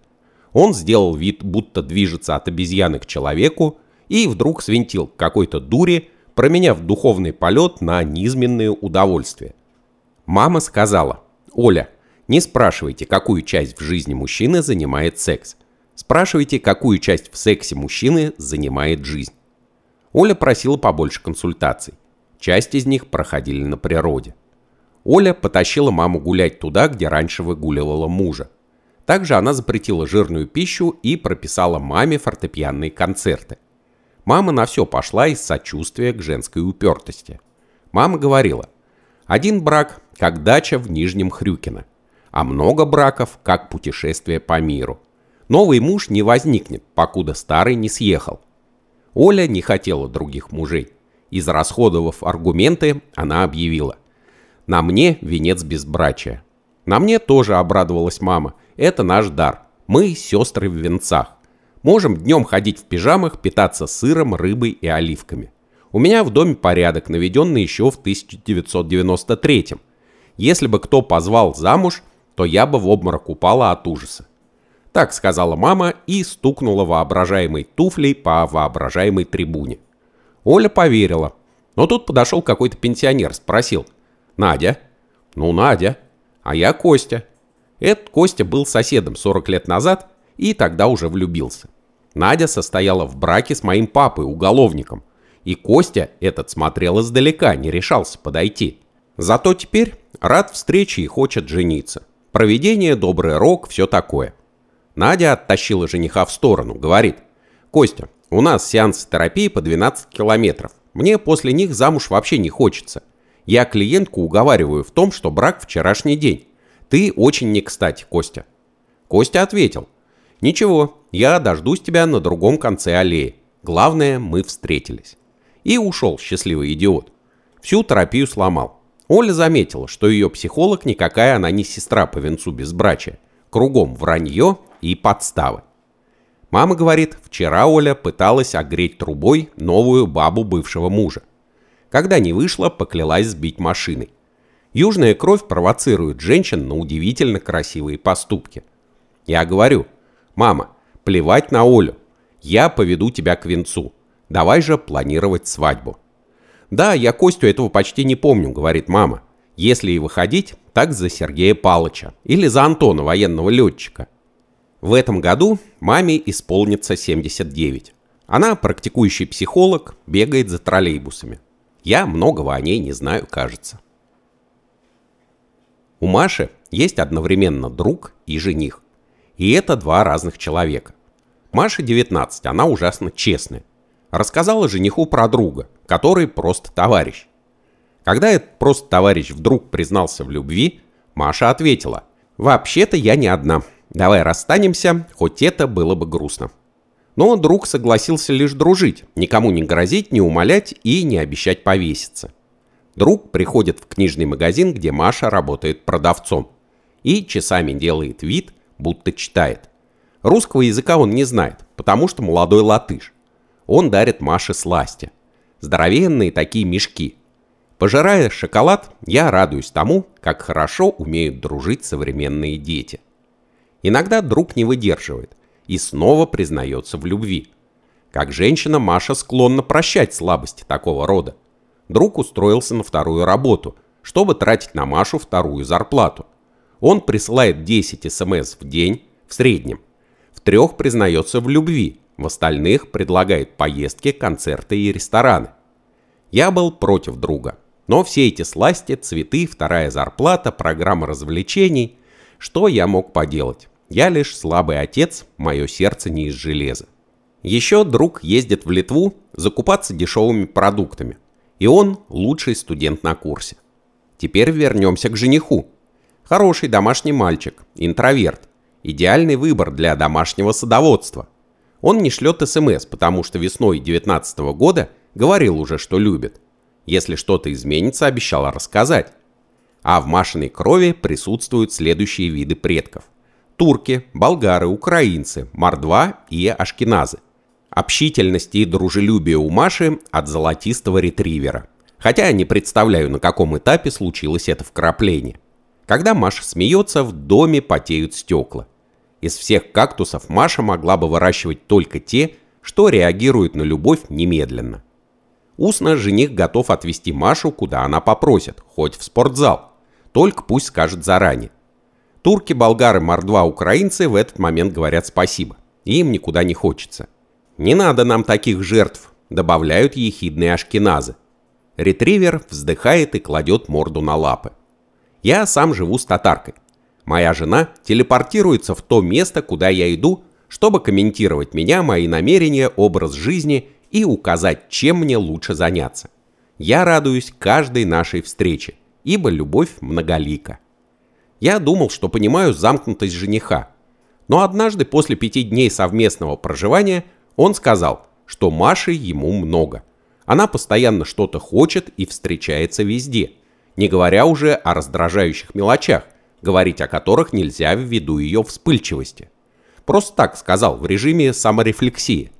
Он сделал вид, будто движется от обезьяны к человеку, и вдруг свинтил к какой-то дуре, променяв духовный полет на низменные удовольствия. Мама сказала, «Оля, не спрашивайте, какую часть в жизни мужчины занимает секс. Спрашивайте, какую часть в сексе мужчины занимает жизнь. Оля просила побольше консультаций. Часть из них проходили на природе. Оля потащила маму гулять туда, где раньше выгуливала мужа. Также она запретила жирную пищу и прописала маме фортепианные концерты. Мама на все пошла из сочувствия к женской упертости. Мама говорила, один брак, как дача в Нижнем Хрюкино а много браков как путешествие по миру. Новый муж не возникнет, покуда старый не съехал. Оля не хотела других мужей. Израсходовав аргументы, она объявила. «На мне венец безбрачия». На мне тоже обрадовалась мама. «Это наш дар. Мы сестры в венцах. Можем днем ходить в пижамах, питаться сыром, рыбой и оливками. У меня в доме порядок, наведенный еще в 1993 -м. Если бы кто позвал замуж, то я бы в обморок упала от ужаса. Так сказала мама и стукнула воображаемой туфлей по воображаемой трибуне. Оля поверила, но тут подошел какой-то пенсионер, спросил. «Надя?» «Ну, Надя. А я Костя». Этот Костя был соседом 40 лет назад и тогда уже влюбился. Надя состояла в браке с моим папой, уголовником, и Костя этот смотрел издалека, не решался подойти. Зато теперь рад встрече и хочет жениться. Проведение, добрый рок, все такое. Надя оттащила жениха в сторону, говорит. «Костя, у нас сеансы терапии по 12 километров. Мне после них замуж вообще не хочется. Я клиентку уговариваю в том, что брак вчерашний день. Ты очень не кстати, Костя». Костя ответил. «Ничего, я дождусь тебя на другом конце аллеи. Главное, мы встретились». И ушел счастливый идиот. Всю терапию сломал. Оля заметила, что ее психолог никакая она не сестра по венцу безбрачия. Кругом вранье и подставы. Мама говорит, вчера Оля пыталась огреть трубой новую бабу бывшего мужа. Когда не вышла, поклялась сбить машиной. Южная кровь провоцирует женщин на удивительно красивые поступки. Я говорю, мама, плевать на Олю, я поведу тебя к венцу, давай же планировать свадьбу. «Да, я Костю этого почти не помню», — говорит мама. «Если и выходить, так за Сергея Палыча или за Антона, военного летчика». В этом году маме исполнится 79. Она практикующий психолог, бегает за троллейбусами. Я многого о ней не знаю, кажется. У Маши есть одновременно друг и жених. И это два разных человека. Маше 19, она ужасно честная. Рассказала жениху про друга – который просто товарищ. Когда этот просто товарищ вдруг признался в любви, Маша ответила, «Вообще-то я не одна. Давай расстанемся, хоть это было бы грустно». Но друг согласился лишь дружить, никому не грозить, не умолять и не обещать повеситься. Друг приходит в книжный магазин, где Маша работает продавцом. И часами делает вид, будто читает. Русского языка он не знает, потому что молодой латыш. Он дарит Маше сласти здоровенные такие мешки. Пожирая шоколад, я радуюсь тому, как хорошо умеют дружить современные дети. Иногда друг не выдерживает и снова признается в любви. Как женщина Маша склонна прощать слабости такого рода. Друг устроился на вторую работу, чтобы тратить на Машу вторую зарплату. Он присылает 10 смс в день в среднем. В трех признается в любви, в остальных предлагает поездки, концерты и рестораны. Я был против друга. Но все эти сласти, цветы, вторая зарплата, программа развлечений. Что я мог поделать? Я лишь слабый отец, мое сердце не из железа. Еще друг ездит в Литву закупаться дешевыми продуктами. И он лучший студент на курсе. Теперь вернемся к жениху. Хороший домашний мальчик, интроверт. Идеальный выбор для домашнего садоводства – он не шлет СМС, потому что весной 2019 года говорил уже, что любит. Если что-то изменится, обещала рассказать. А в Машиной крови присутствуют следующие виды предков. Турки, болгары, украинцы, мордва и ашкеназы. Общительность и дружелюбие у Маши от золотистого ретривера. Хотя я не представляю, на каком этапе случилось это вкрапление. Когда Маша смеется, в доме потеют стекла. Из всех кактусов Маша могла бы выращивать только те, что реагируют на любовь немедленно. Устно жених готов отвезти Машу, куда она попросит, хоть в спортзал. Только пусть скажет заранее. Турки, болгары, мордва, украинцы в этот момент говорят спасибо. Им никуда не хочется. «Не надо нам таких жертв», – добавляют ехидные ашкеназы. Ретривер вздыхает и кладет морду на лапы. «Я сам живу с татаркой. Моя жена телепортируется в то место, куда я иду, чтобы комментировать меня, мои намерения, образ жизни и указать, чем мне лучше заняться. Я радуюсь каждой нашей встрече, ибо любовь многолика. Я думал, что понимаю замкнутость жениха, но однажды после пяти дней совместного проживания он сказал, что Маши ему много. Она постоянно что-то хочет и встречается везде, не говоря уже о раздражающих мелочах – говорить о которых нельзя ввиду ее вспыльчивости. Просто так сказал в режиме саморефлексии.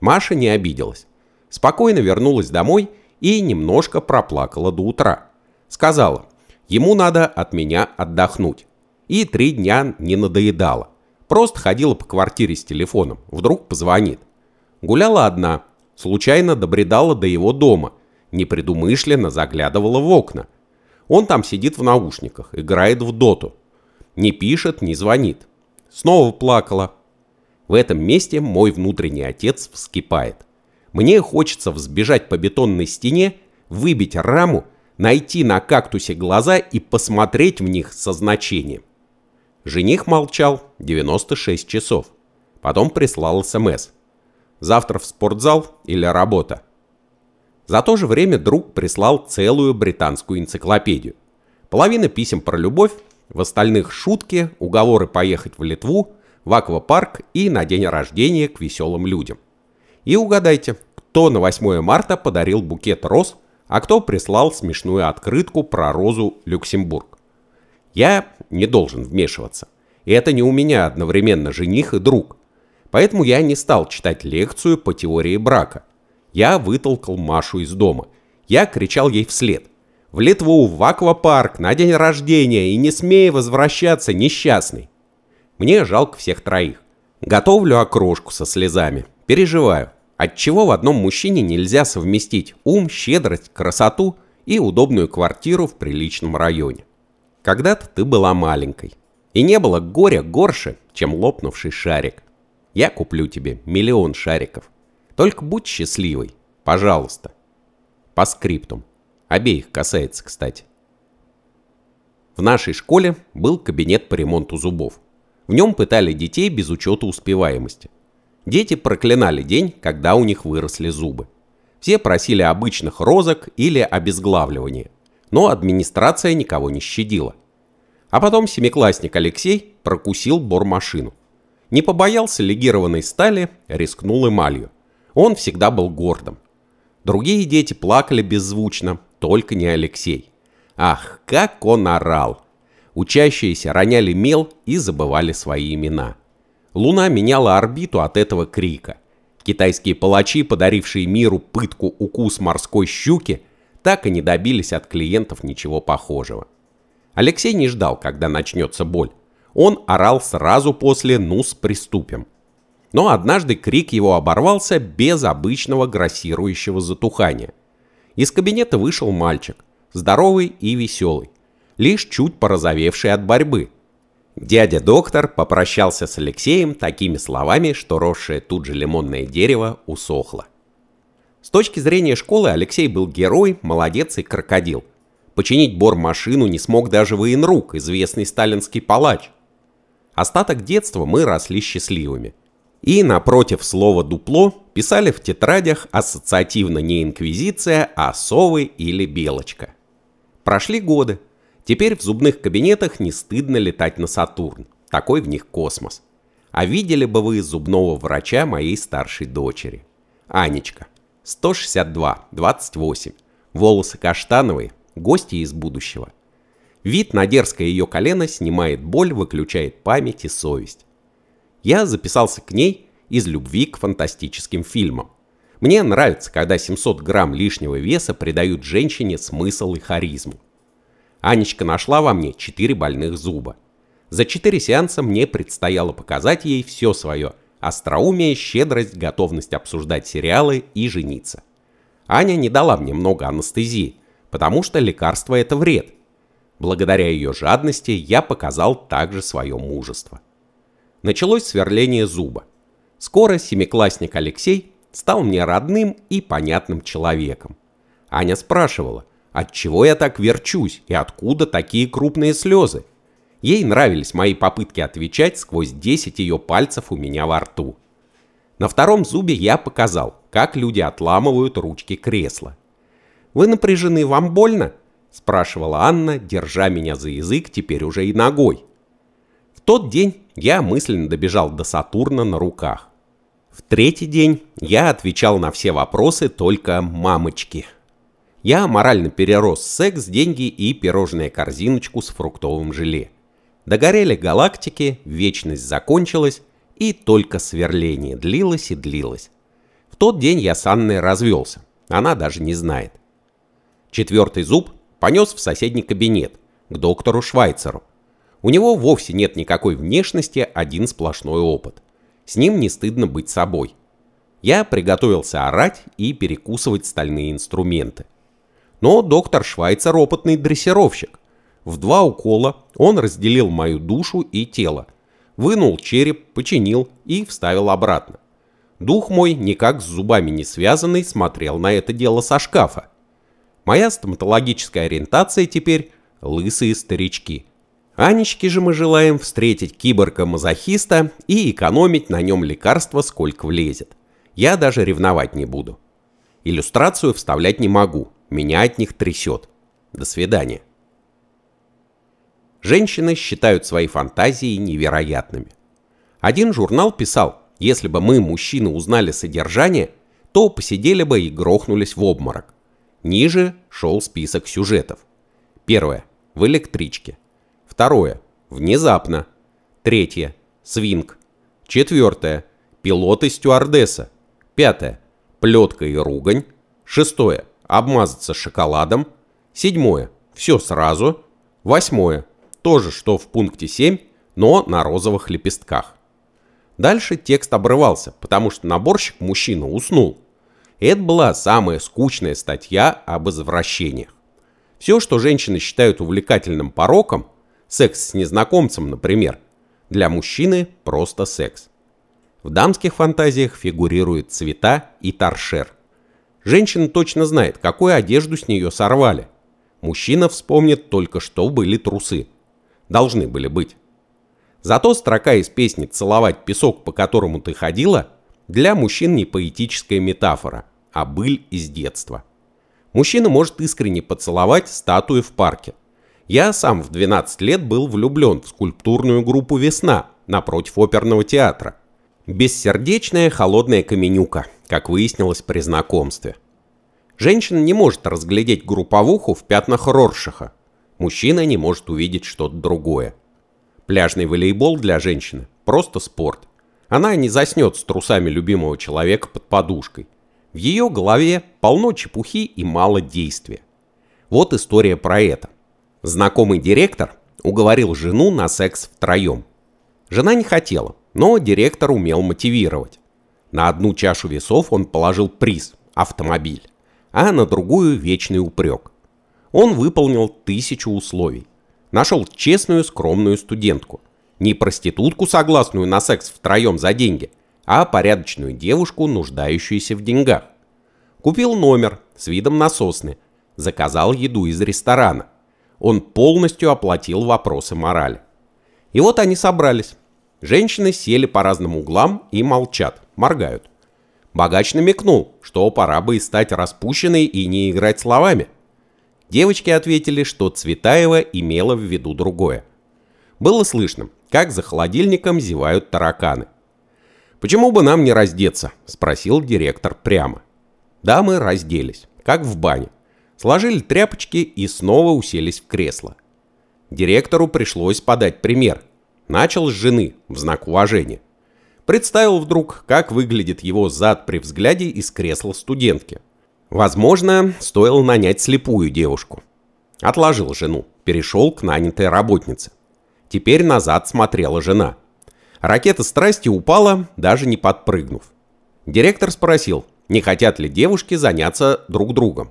Маша не обиделась. Спокойно вернулась домой и немножко проплакала до утра. Сказала, ему надо от меня отдохнуть. И три дня не надоедала. Просто ходила по квартире с телефоном, вдруг позвонит. Гуляла одна, случайно добредала до его дома, непредумышленно заглядывала в окна – он там сидит в наушниках, играет в доту. Не пишет, не звонит. Снова плакала. В этом месте мой внутренний отец вскипает. Мне хочется взбежать по бетонной стене, выбить раму, найти на кактусе глаза и посмотреть в них со значением. Жених молчал 96 часов. Потом прислал СМС. Эм Завтра в спортзал или работа. За то же время друг прислал целую британскую энциклопедию. Половина писем про любовь, в остальных шутки, уговоры поехать в Литву, в аквапарк и на день рождения к веселым людям. И угадайте, кто на 8 марта подарил букет роз, а кто прислал смешную открытку про розу Люксембург. Я не должен вмешиваться. И это не у меня одновременно жених и друг. Поэтому я не стал читать лекцию по теории брака я вытолкал Машу из дома. Я кричал ей вслед. «В Литву, в аквапарк, на день рождения и не смей возвращаться, несчастный!» Мне жалко всех троих. Готовлю окрошку со слезами. Переживаю. Отчего в одном мужчине нельзя совместить ум, щедрость, красоту и удобную квартиру в приличном районе. Когда-то ты была маленькой. И не было горя горше, чем лопнувший шарик. Я куплю тебе миллион шариков. Только будь счастливой, пожалуйста. По скриптум. Обеих касается, кстати. В нашей школе был кабинет по ремонту зубов. В нем пытали детей без учета успеваемости. Дети проклинали день, когда у них выросли зубы. Все просили обычных розок или обезглавливания. Но администрация никого не щадила. А потом семиклассник Алексей прокусил бормашину. Не побоялся легированной стали, рискнул эмалью. Он всегда был гордым. Другие дети плакали беззвучно, только не Алексей. Ах, как он орал! Учащиеся роняли мел и забывали свои имена. Луна меняла орбиту от этого крика. Китайские палачи, подарившие миру пытку укус морской щуки, так и не добились от клиентов ничего похожего. Алексей не ждал, когда начнется боль. Он орал сразу после «Ну-с, приступим». Но однажды крик его оборвался без обычного грассирующего затухания. Из кабинета вышел мальчик, здоровый и веселый, лишь чуть порозовевший от борьбы. Дядя доктор попрощался с Алексеем такими словами, что росшее тут же лимонное дерево усохло. С точки зрения школы Алексей был герой, молодец и крокодил. Починить бор машину не смог даже военрук, известный сталинский палач. Остаток детства мы росли счастливыми – и напротив слова «дупло» писали в тетрадях ассоциативно не инквизиция, а совы или белочка. Прошли годы. Теперь в зубных кабинетах не стыдно летать на Сатурн. Такой в них космос. А видели бы вы зубного врача моей старшей дочери. Анечка. 162, 28. Волосы каштановые, гости из будущего. Вид на дерзкое ее колено снимает боль, выключает память и совесть. Я записался к ней из любви к фантастическим фильмам. Мне нравится, когда 700 грамм лишнего веса придают женщине смысл и харизму. Анечка нашла во мне 4 больных зуба. За 4 сеанса мне предстояло показать ей все свое остроумие, щедрость, готовность обсуждать сериалы и жениться. Аня не дала мне много анестезии, потому что лекарство это вред. Благодаря ее жадности я показал также свое мужество. Началось сверление зуба. Скоро семиклассник Алексей стал мне родным и понятным человеком. Аня спрашивала, от чего я так верчусь и откуда такие крупные слезы. Ей нравились мои попытки отвечать сквозь 10 ее пальцев у меня во рту. На втором зубе я показал, как люди отламывают ручки кресла. «Вы напряжены, вам больно?» – спрашивала Анна, держа меня за язык теперь уже и ногой тот день я мысленно добежал до Сатурна на руках. В третий день я отвечал на все вопросы только мамочки. Я морально перерос секс, деньги и пирожная корзиночку с фруктовым желе. Догорели галактики, вечность закончилась, и только сверление длилось и длилось. В тот день я с Анной развелся, она даже не знает. Четвертый зуб понес в соседний кабинет, к доктору Швайцеру. У него вовсе нет никакой внешности, один сплошной опыт. С ним не стыдно быть собой. Я приготовился орать и перекусывать стальные инструменты. Но доктор Швайцер опытный дрессировщик. В два укола он разделил мою душу и тело. Вынул череп, починил и вставил обратно. Дух мой, никак с зубами не связанный, смотрел на это дело со шкафа. Моя стоматологическая ориентация теперь – лысые старички – Анечке же мы желаем встретить киборга-мазохиста и экономить на нем лекарства сколько влезет. Я даже ревновать не буду. Иллюстрацию вставлять не могу, меня от них трясет. До свидания. Женщины считают свои фантазии невероятными. Один журнал писал, если бы мы, мужчины, узнали содержание, то посидели бы и грохнулись в обморок. Ниже шел список сюжетов. Первое. В электричке. Второе. Внезапно. Третье. Свинг. Четвертое. Пилот и стюардесса. Пятое. Плетка и ругань. Шестое. Обмазаться шоколадом. Седьмое. Все сразу. Восьмое. тоже что в пункте 7, но на розовых лепестках. Дальше текст обрывался, потому что наборщик мужчина уснул. Это была самая скучная статья об извращениях. Все, что женщины считают увлекательным пороком, Секс с незнакомцем, например. Для мужчины просто секс. В дамских фантазиях фигурируют цвета и торшер. Женщина точно знает, какую одежду с нее сорвали. Мужчина вспомнит только что были трусы. Должны были быть. Зато строка из песни «Целовать песок, по которому ты ходила» для мужчин не поэтическая метафора, а быль из детства. Мужчина может искренне поцеловать статую в парке – я сам в 12 лет был влюблен в скульптурную группу «Весна» напротив оперного театра. Бессердечная холодная каменюка, как выяснилось при знакомстве. Женщина не может разглядеть групповуху в пятнах роршиха. Мужчина не может увидеть что-то другое. Пляжный волейбол для женщины – просто спорт. Она не заснет с трусами любимого человека под подушкой. В ее голове полно чепухи и мало действия. Вот история про это. Знакомый директор уговорил жену на секс втроем. Жена не хотела, но директор умел мотивировать. На одну чашу весов он положил приз – автомобиль, а на другую – вечный упрек. Он выполнил тысячу условий. Нашел честную скромную студентку. Не проститутку, согласную на секс втроем за деньги, а порядочную девушку, нуждающуюся в деньгах. Купил номер с видом на сосны, заказал еду из ресторана – он полностью оплатил вопросы морали. И вот они собрались. Женщины сели по разным углам и молчат, моргают. Богач намекнул, что пора бы и стать распущенной и не играть словами. Девочки ответили, что Цветаева имела в виду другое. Было слышно, как за холодильником зевают тараканы. «Почему бы нам не раздеться?» – спросил директор прямо. Дамы разделись, как в бане сложили тряпочки и снова уселись в кресло. Директору пришлось подать пример. Начал с жены, в знак уважения. Представил вдруг, как выглядит его зад при взгляде из кресла студентки. Возможно, стоило нанять слепую девушку. Отложил жену, перешел к нанятой работнице. Теперь назад смотрела жена. Ракета страсти упала, даже не подпрыгнув. Директор спросил, не хотят ли девушки заняться друг другом.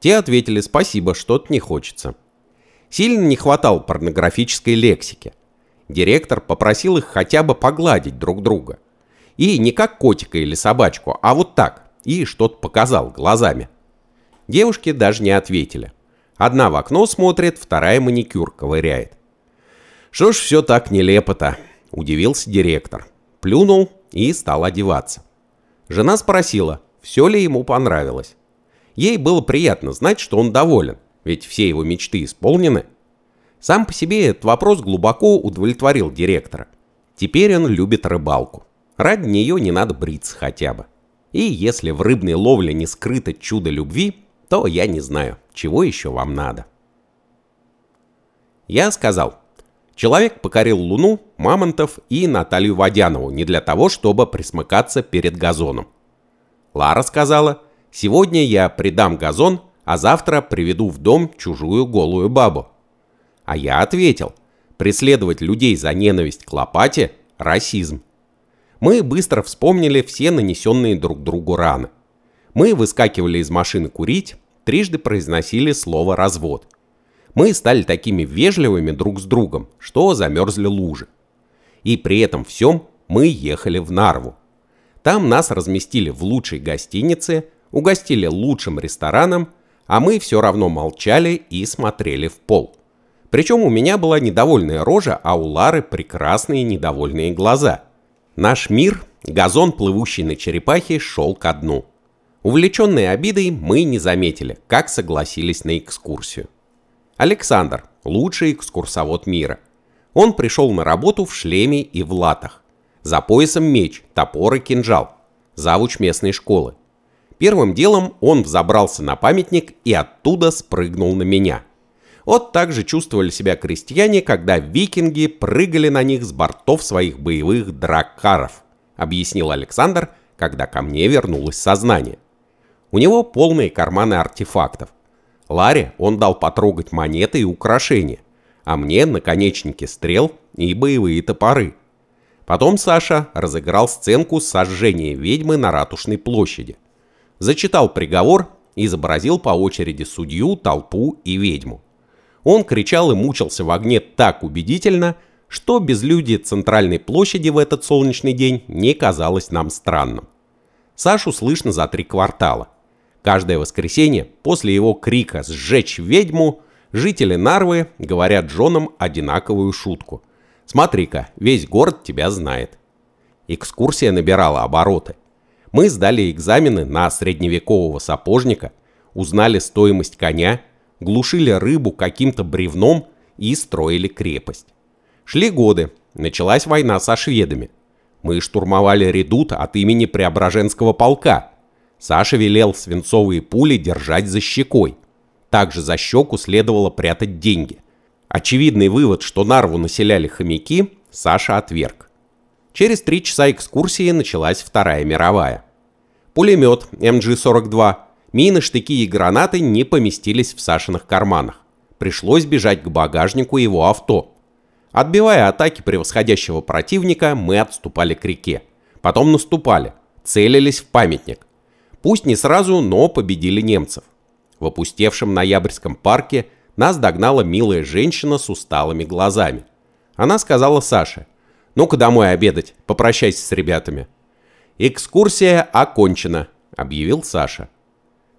Те ответили «спасибо, что-то не хочется». Сильно не хватало порнографической лексики. Директор попросил их хотя бы погладить друг друга. И не как котика или собачку, а вот так. И что-то показал глазами. Девушки даже не ответили. Одна в окно смотрит, вторая маникюр ковыряет. «Что ж все так нелепо-то?» – удивился директор. Плюнул и стал одеваться. Жена спросила, все ли ему понравилось. Ей было приятно знать, что он доволен, ведь все его мечты исполнены. Сам по себе этот вопрос глубоко удовлетворил директора. Теперь он любит рыбалку. Ради нее не надо бриться хотя бы. И если в рыбной ловле не скрыто чудо любви, то я не знаю, чего еще вам надо. Я сказал, человек покорил Луну, Мамонтов и Наталью Водянову не для того, чтобы присмыкаться перед газоном. Лара сказала, Сегодня я придам газон, а завтра приведу в дом чужую голую бабу. А я ответил, преследовать людей за ненависть к лопате – расизм. Мы быстро вспомнили все нанесенные друг другу раны. Мы выскакивали из машины курить, трижды произносили слово «развод». Мы стали такими вежливыми друг с другом, что замерзли лужи. И при этом всем мы ехали в Нарву. Там нас разместили в лучшей гостинице – угостили лучшим рестораном, а мы все равно молчали и смотрели в пол. Причем у меня была недовольная рожа, а у Лары прекрасные недовольные глаза. Наш мир, газон, плывущий на черепахе, шел ко дну. Увлеченные обидой мы не заметили, как согласились на экскурсию. Александр – лучший экскурсовод мира. Он пришел на работу в шлеме и в латах. За поясом меч, топор и кинжал. Завуч местной школы – Первым делом он взобрался на памятник и оттуда спрыгнул на меня. Вот так же чувствовали себя крестьяне, когда викинги прыгали на них с бортов своих боевых драккаров, объяснил Александр, когда ко мне вернулось сознание. У него полные карманы артефактов. Ларе он дал потрогать монеты и украшения, а мне наконечники стрел и боевые топоры. Потом Саша разыграл сценку сожжения ведьмы на Ратушной площади зачитал приговор и изобразил по очереди судью, толпу и ведьму. Он кричал и мучился в огне так убедительно, что безлюдие центральной площади в этот солнечный день не казалось нам странным. Сашу слышно за три квартала. Каждое воскресенье после его крика «Сжечь ведьму!» жители Нарвы говорят Джонам одинаковую шутку. «Смотри-ка, весь город тебя знает». Экскурсия набирала обороты – мы сдали экзамены на средневекового сапожника, узнали стоимость коня, глушили рыбу каким-то бревном и строили крепость. Шли годы, началась война со шведами. Мы штурмовали редут от имени Преображенского полка. Саша велел свинцовые пули держать за щекой. Также за щеку следовало прятать деньги. Очевидный вывод, что Нарву населяли хомяки, Саша отверг. Через три часа экскурсии началась Вторая мировая пулемет МГ-42, мины, штыки и гранаты не поместились в Сашиных карманах. Пришлось бежать к багажнику его авто. Отбивая атаки превосходящего противника, мы отступали к реке. Потом наступали, целились в памятник. Пусть не сразу, но победили немцев. В опустевшем ноябрьском парке нас догнала милая женщина с усталыми глазами. Она сказала Саше, «Ну-ка домой обедать, попрощайся с ребятами». «Экскурсия окончена», — объявил Саша.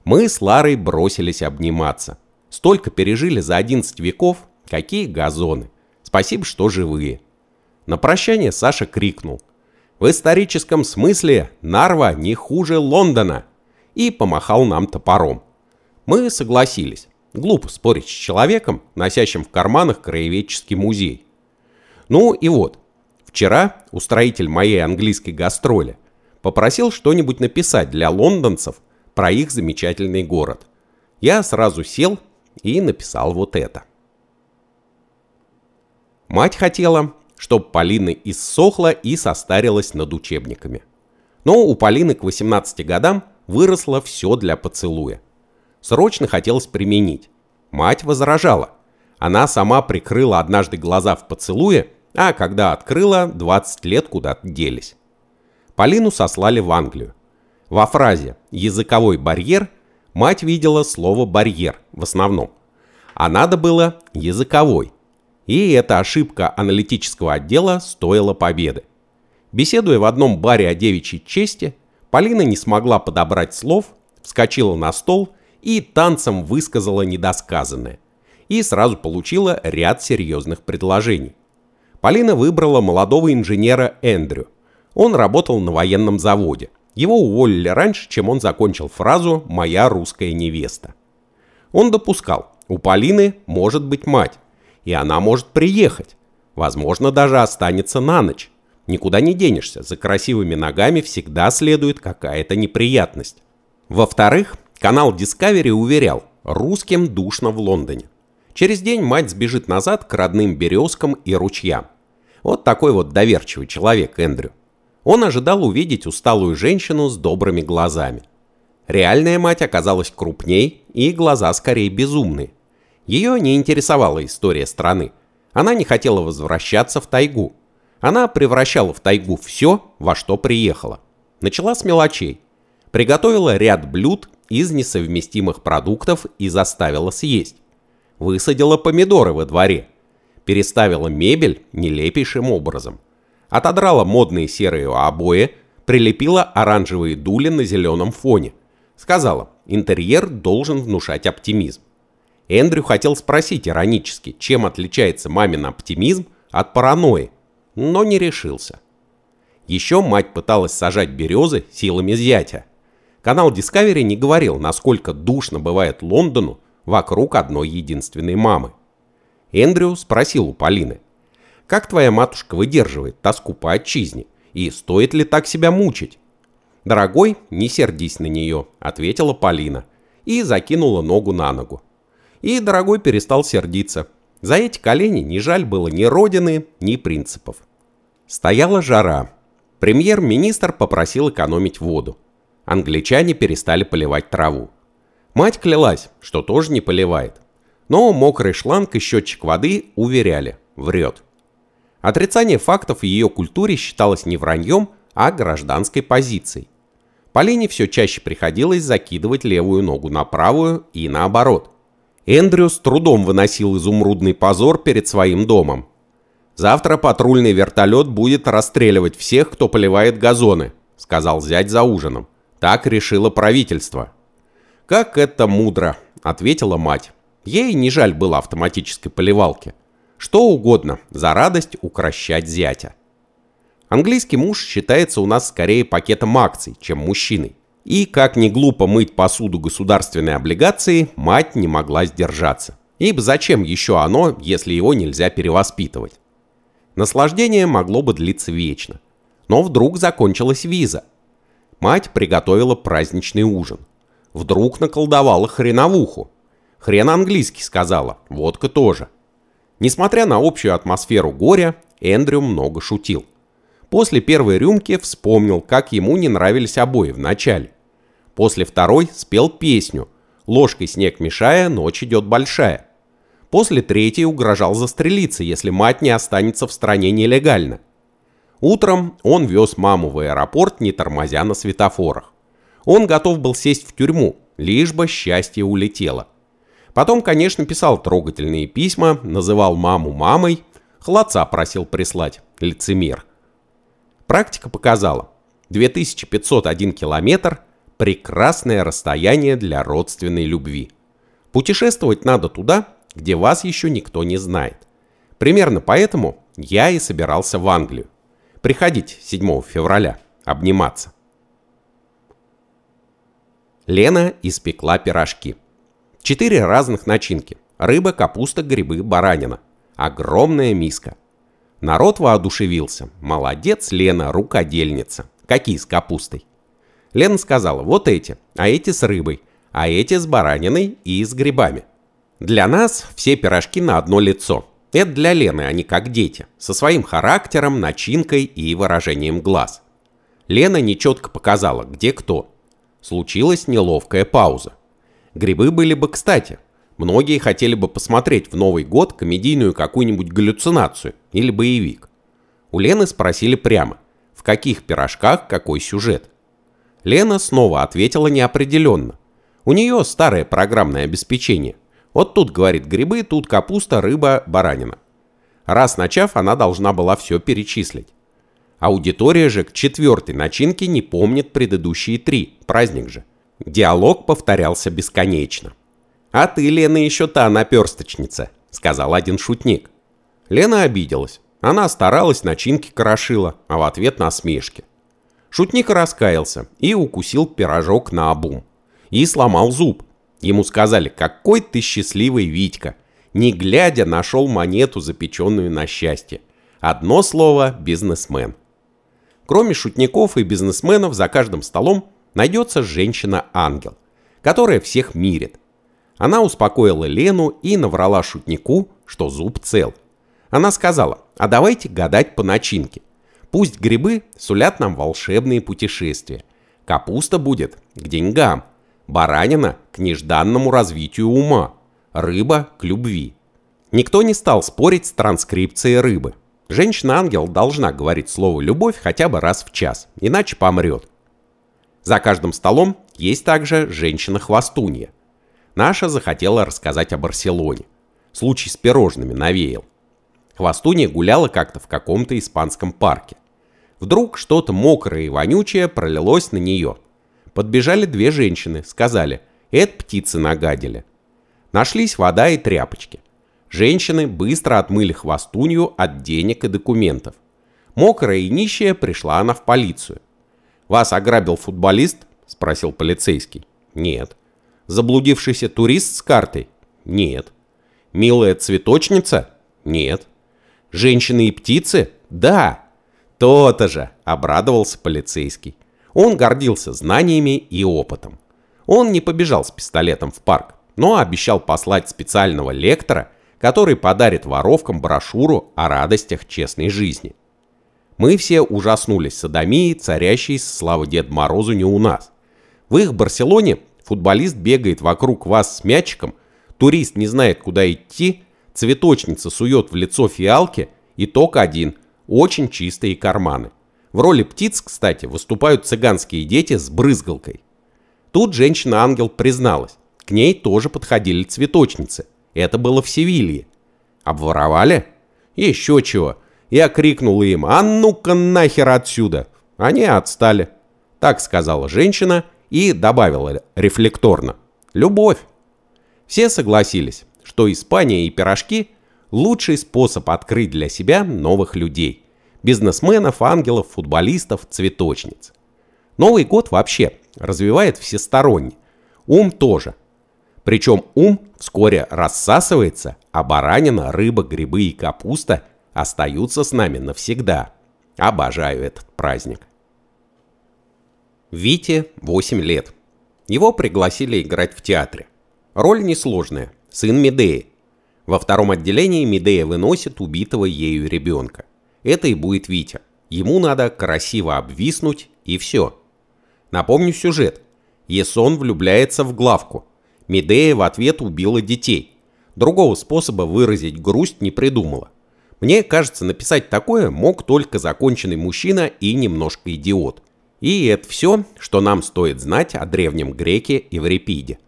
Мы с Ларой бросились обниматься. Столько пережили за 11 веков, какие газоны. Спасибо, что живые. На прощание Саша крикнул. В историческом смысле Нарва не хуже Лондона. И помахал нам топором. Мы согласились. Глупо спорить с человеком, носящим в карманах краеведческий музей. Ну и вот. Вчера устроитель моей английской гастроли Попросил что-нибудь написать для лондонцев про их замечательный город. Я сразу сел и написал вот это. Мать хотела, чтобы Полина иссохла и состарилась над учебниками. Но у Полины к 18 годам выросло все для поцелуя. Срочно хотелось применить. Мать возражала. Она сама прикрыла однажды глаза в поцелуе, а когда открыла, 20 лет куда-то делись. Полину сослали в Англию. Во фразе «языковой барьер» мать видела слово «барьер» в основном, а надо было «языковой». И эта ошибка аналитического отдела стоила победы. Беседуя в одном баре о девичьей чести, Полина не смогла подобрать слов, вскочила на стол и танцем высказала недосказанное. И сразу получила ряд серьезных предложений. Полина выбрала молодого инженера Эндрю – он работал на военном заводе. Его уволили раньше, чем он закончил фразу «Моя русская невеста». Он допускал, у Полины может быть мать, и она может приехать. Возможно, даже останется на ночь. Никуда не денешься, за красивыми ногами всегда следует какая-то неприятность. Во-вторых, канал Discovery уверял, русским душно в Лондоне. Через день мать сбежит назад к родным березкам и ручьям. Вот такой вот доверчивый человек Эндрю. Он ожидал увидеть усталую женщину с добрыми глазами. Реальная мать оказалась крупней и глаза скорее безумные. Ее не интересовала история страны. Она не хотела возвращаться в тайгу. Она превращала в тайгу все, во что приехала. Начала с мелочей. Приготовила ряд блюд из несовместимых продуктов и заставила съесть. Высадила помидоры во дворе. Переставила мебель нелепейшим образом отодрала модные серые обои, прилепила оранжевые дули на зеленом фоне. Сказала, интерьер должен внушать оптимизм. Эндрю хотел спросить иронически, чем отличается мамин оптимизм от паранойи, но не решился. Еще мать пыталась сажать березы силами зятя. Канал Discovery не говорил, насколько душно бывает Лондону вокруг одной единственной мамы. Эндрю спросил у Полины, как твоя матушка выдерживает тоску по отчизне? И стоит ли так себя мучить? Дорогой, не сердись на нее, ответила Полина. И закинула ногу на ногу. И дорогой перестал сердиться. За эти колени не жаль было ни родины, ни принципов. Стояла жара. Премьер-министр попросил экономить воду. Англичане перестали поливать траву. Мать клялась, что тоже не поливает. Но мокрый шланг и счетчик воды уверяли, врет. Отрицание фактов в ее культуре считалось не враньем, а гражданской позицией. Полине все чаще приходилось закидывать левую ногу на правую и наоборот. Эндрю с трудом выносил изумрудный позор перед своим домом. «Завтра патрульный вертолет будет расстреливать всех, кто поливает газоны», — сказал зять за ужином. «Так решило правительство». «Как это мудро», — ответила мать. Ей не жаль было автоматической поливалки. Что угодно за радость укращать зятя. Английский муж считается у нас скорее пакетом акций, чем мужчиной. И как не глупо мыть посуду государственной облигации, мать не могла сдержаться. Ибо зачем еще оно, если его нельзя перевоспитывать? Наслаждение могло бы длиться вечно. Но вдруг закончилась виза. Мать приготовила праздничный ужин. Вдруг наколдовала хреновуху. Хрен английский сказала, водка тоже. Несмотря на общую атмосферу горя, Эндрю много шутил. После первой рюмки вспомнил, как ему не нравились обои в начале. После второй спел песню «Ложкой снег мешая, ночь идет большая». После третьей угрожал застрелиться, если мать не останется в стране нелегально. Утром он вез маму в аэропорт, не тормозя на светофорах. Он готов был сесть в тюрьму, лишь бы счастье улетело – Потом, конечно, писал трогательные письма, называл маму мамой, хлопца просил прислать, лицемер. Практика показала, 2501 километр – прекрасное расстояние для родственной любви. Путешествовать надо туда, где вас еще никто не знает. Примерно поэтому я и собирался в Англию. Приходите 7 февраля, обниматься. Лена испекла пирожки. Четыре разных начинки. Рыба, капуста, грибы, баранина. Огромная миска. Народ воодушевился. Молодец, Лена, рукодельница. Какие с капустой? Лена сказала, вот эти, а эти с рыбой, а эти с бараниной и с грибами. Для нас все пирожки на одно лицо. Это для Лены, они а как дети, со своим характером, начинкой и выражением глаз. Лена нечетко показала, где кто. Случилась неловкая пауза. Грибы были бы кстати. Многие хотели бы посмотреть в Новый год комедийную какую-нибудь галлюцинацию или боевик. У Лены спросили прямо, в каких пирожках какой сюжет. Лена снова ответила неопределенно. У нее старое программное обеспечение. Вот тут, говорит, грибы, тут капуста, рыба, баранина. Раз начав, она должна была все перечислить. Аудитория же к четвертой начинке не помнит предыдущие три, праздник же – Диалог повторялся бесконечно. «А ты, Лена, еще та наперсточница», — сказал один шутник. Лена обиделась. Она старалась, начинки крошила, а в ответ на смешки. Шутник раскаялся и укусил пирожок на обум. И сломал зуб. Ему сказали, какой ты счастливый Витька. Не глядя, нашел монету, запеченную на счастье. Одно слово – бизнесмен. Кроме шутников и бизнесменов за каждым столом найдется женщина-ангел, которая всех мирит. Она успокоила Лену и наврала шутнику, что зуб цел. Она сказала, а давайте гадать по начинке. Пусть грибы сулят нам волшебные путешествия. Капуста будет к деньгам, баранина к нежданному развитию ума, рыба к любви. Никто не стал спорить с транскрипцией рыбы. Женщина-ангел должна говорить слово «любовь» хотя бы раз в час, иначе помрет. За каждым столом есть также женщина-хвостунья. Наша захотела рассказать о Барселоне. Случай с пирожными навеял. Хвостунья гуляла как-то в каком-то испанском парке. Вдруг что-то мокрое и вонючее пролилось на нее. Подбежали две женщины, сказали, это птицы нагадили. Нашлись вода и тряпочки. Женщины быстро отмыли хвостунью от денег и документов. Мокрая и нищая пришла она в полицию. Вас ограбил футболист? Спросил полицейский. Нет. Заблудившийся турист с картой? Нет. Милая цветочница? Нет. Женщины и птицы? Да. То-то же, обрадовался полицейский. Он гордился знаниями и опытом. Он не побежал с пистолетом в парк, но обещал послать специального лектора, который подарит воровкам брошюру о радостях честной жизни. Мы все ужаснулись садомии, царящей, слава Дед Морозу, не у нас. В их Барселоне футболист бегает вокруг вас с мячиком, турист не знает, куда идти, цветочница сует в лицо фиалки, итог один – очень чистые карманы. В роли птиц, кстати, выступают цыганские дети с брызгалкой. Тут женщина-ангел призналась, к ней тоже подходили цветочницы. Это было в Севилье. Обворовали? Еще чего – я крикнул им «А ну-ка нахер отсюда!» Они отстали. Так сказала женщина и добавила рефлекторно «Любовь». Все согласились, что Испания и пирожки – лучший способ открыть для себя новых людей – бизнесменов, ангелов, футболистов, цветочниц. Новый год вообще развивает всесторонне, ум тоже. Причем ум вскоре рассасывается, а баранина, рыба, грибы и капуста – остаются с нами навсегда. Обожаю этот праздник. Вите 8 лет. Его пригласили играть в театре. Роль несложная. Сын Медеи. Во втором отделении Медея выносит убитого ею ребенка. Это и будет Витя. Ему надо красиво обвиснуть и все. Напомню сюжет. Есон влюбляется в главку. Медея в ответ убила детей. Другого способа выразить грусть не придумала. Мне кажется, написать такое мог только законченный мужчина и немножко идиот. И это все, что нам стоит знать о древнем греке Еврипиде.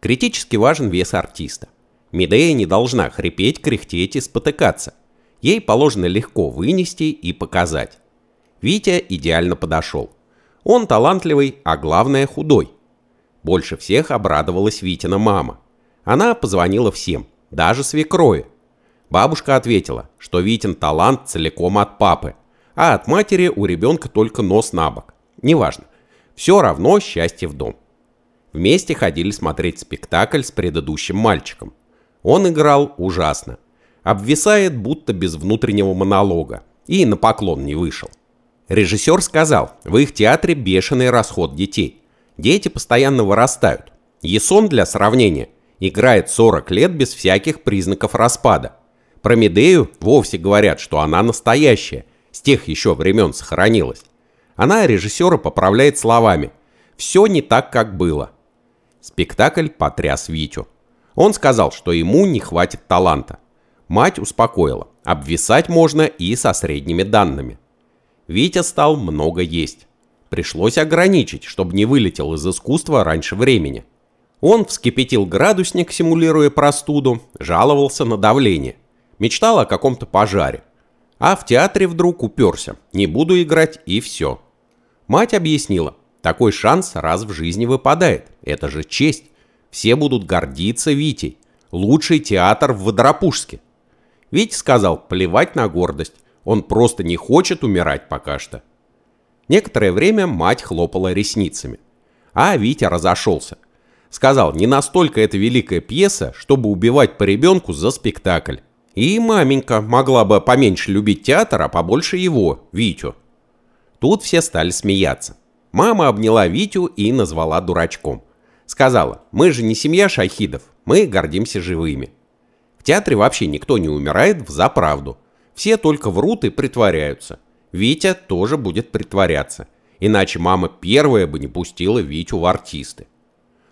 Критически важен вес артиста. Медея не должна хрипеть, кряхтеть и спотыкаться. Ей положено легко вынести и показать. Витя идеально подошел. Он талантливый, а главное худой. Больше всех обрадовалась Витина мама. Она позвонила всем, даже свекрови, Бабушка ответила, что Витин талант целиком от папы, а от матери у ребенка только нос на бок. Неважно. Все равно счастье в дом. Вместе ходили смотреть спектакль с предыдущим мальчиком. Он играл ужасно. Обвисает, будто без внутреннего монолога. И на поклон не вышел. Режиссер сказал, в их театре бешеный расход детей. Дети постоянно вырастают. Ясон, для сравнения, играет 40 лет без всяких признаков распада. Про Медею вовсе говорят, что она настоящая, с тех еще времен сохранилась. Она режиссера поправляет словами «все не так, как было». Спектакль потряс Витю. Он сказал, что ему не хватит таланта. Мать успокоила, обвисать можно и со средними данными. Витя стал много есть. Пришлось ограничить, чтобы не вылетел из искусства раньше времени. Он вскипятил градусник, симулируя простуду, жаловался на давление. Мечтал о каком-то пожаре. А в театре вдруг уперся. Не буду играть и все. Мать объяснила. Такой шанс раз в жизни выпадает. Это же честь. Все будут гордиться Витей. Лучший театр в Водоропушске. Витя сказал, плевать на гордость. Он просто не хочет умирать пока что. Некоторое время мать хлопала ресницами. А Витя разошелся. Сказал, не настолько это великая пьеса, чтобы убивать по ребенку за спектакль. И маменька могла бы поменьше любить театр, а побольше его, Витю. Тут все стали смеяться. Мама обняла Витю и назвала дурачком. Сказала, мы же не семья шахидов, мы гордимся живыми. В театре вообще никто не умирает в заправду. Все только врут и притворяются. Витя тоже будет притворяться. Иначе мама первая бы не пустила Витю в артисты.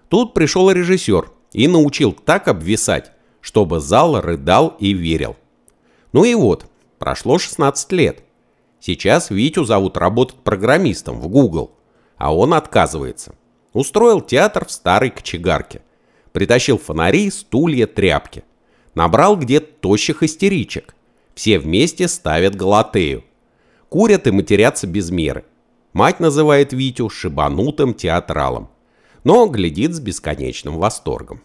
Тут пришел режиссер и научил так обвисать, чтобы зал рыдал и верил. Ну и вот, прошло 16 лет. Сейчас Витю зовут работать программистом в Google, а он отказывается. Устроил театр в старой кочегарке. Притащил фонари, стулья, тряпки. Набрал где-то тощих истеричек. Все вместе ставят галатею. Курят и матерятся без меры. Мать называет Витю шибанутым театралом, но глядит с бесконечным восторгом.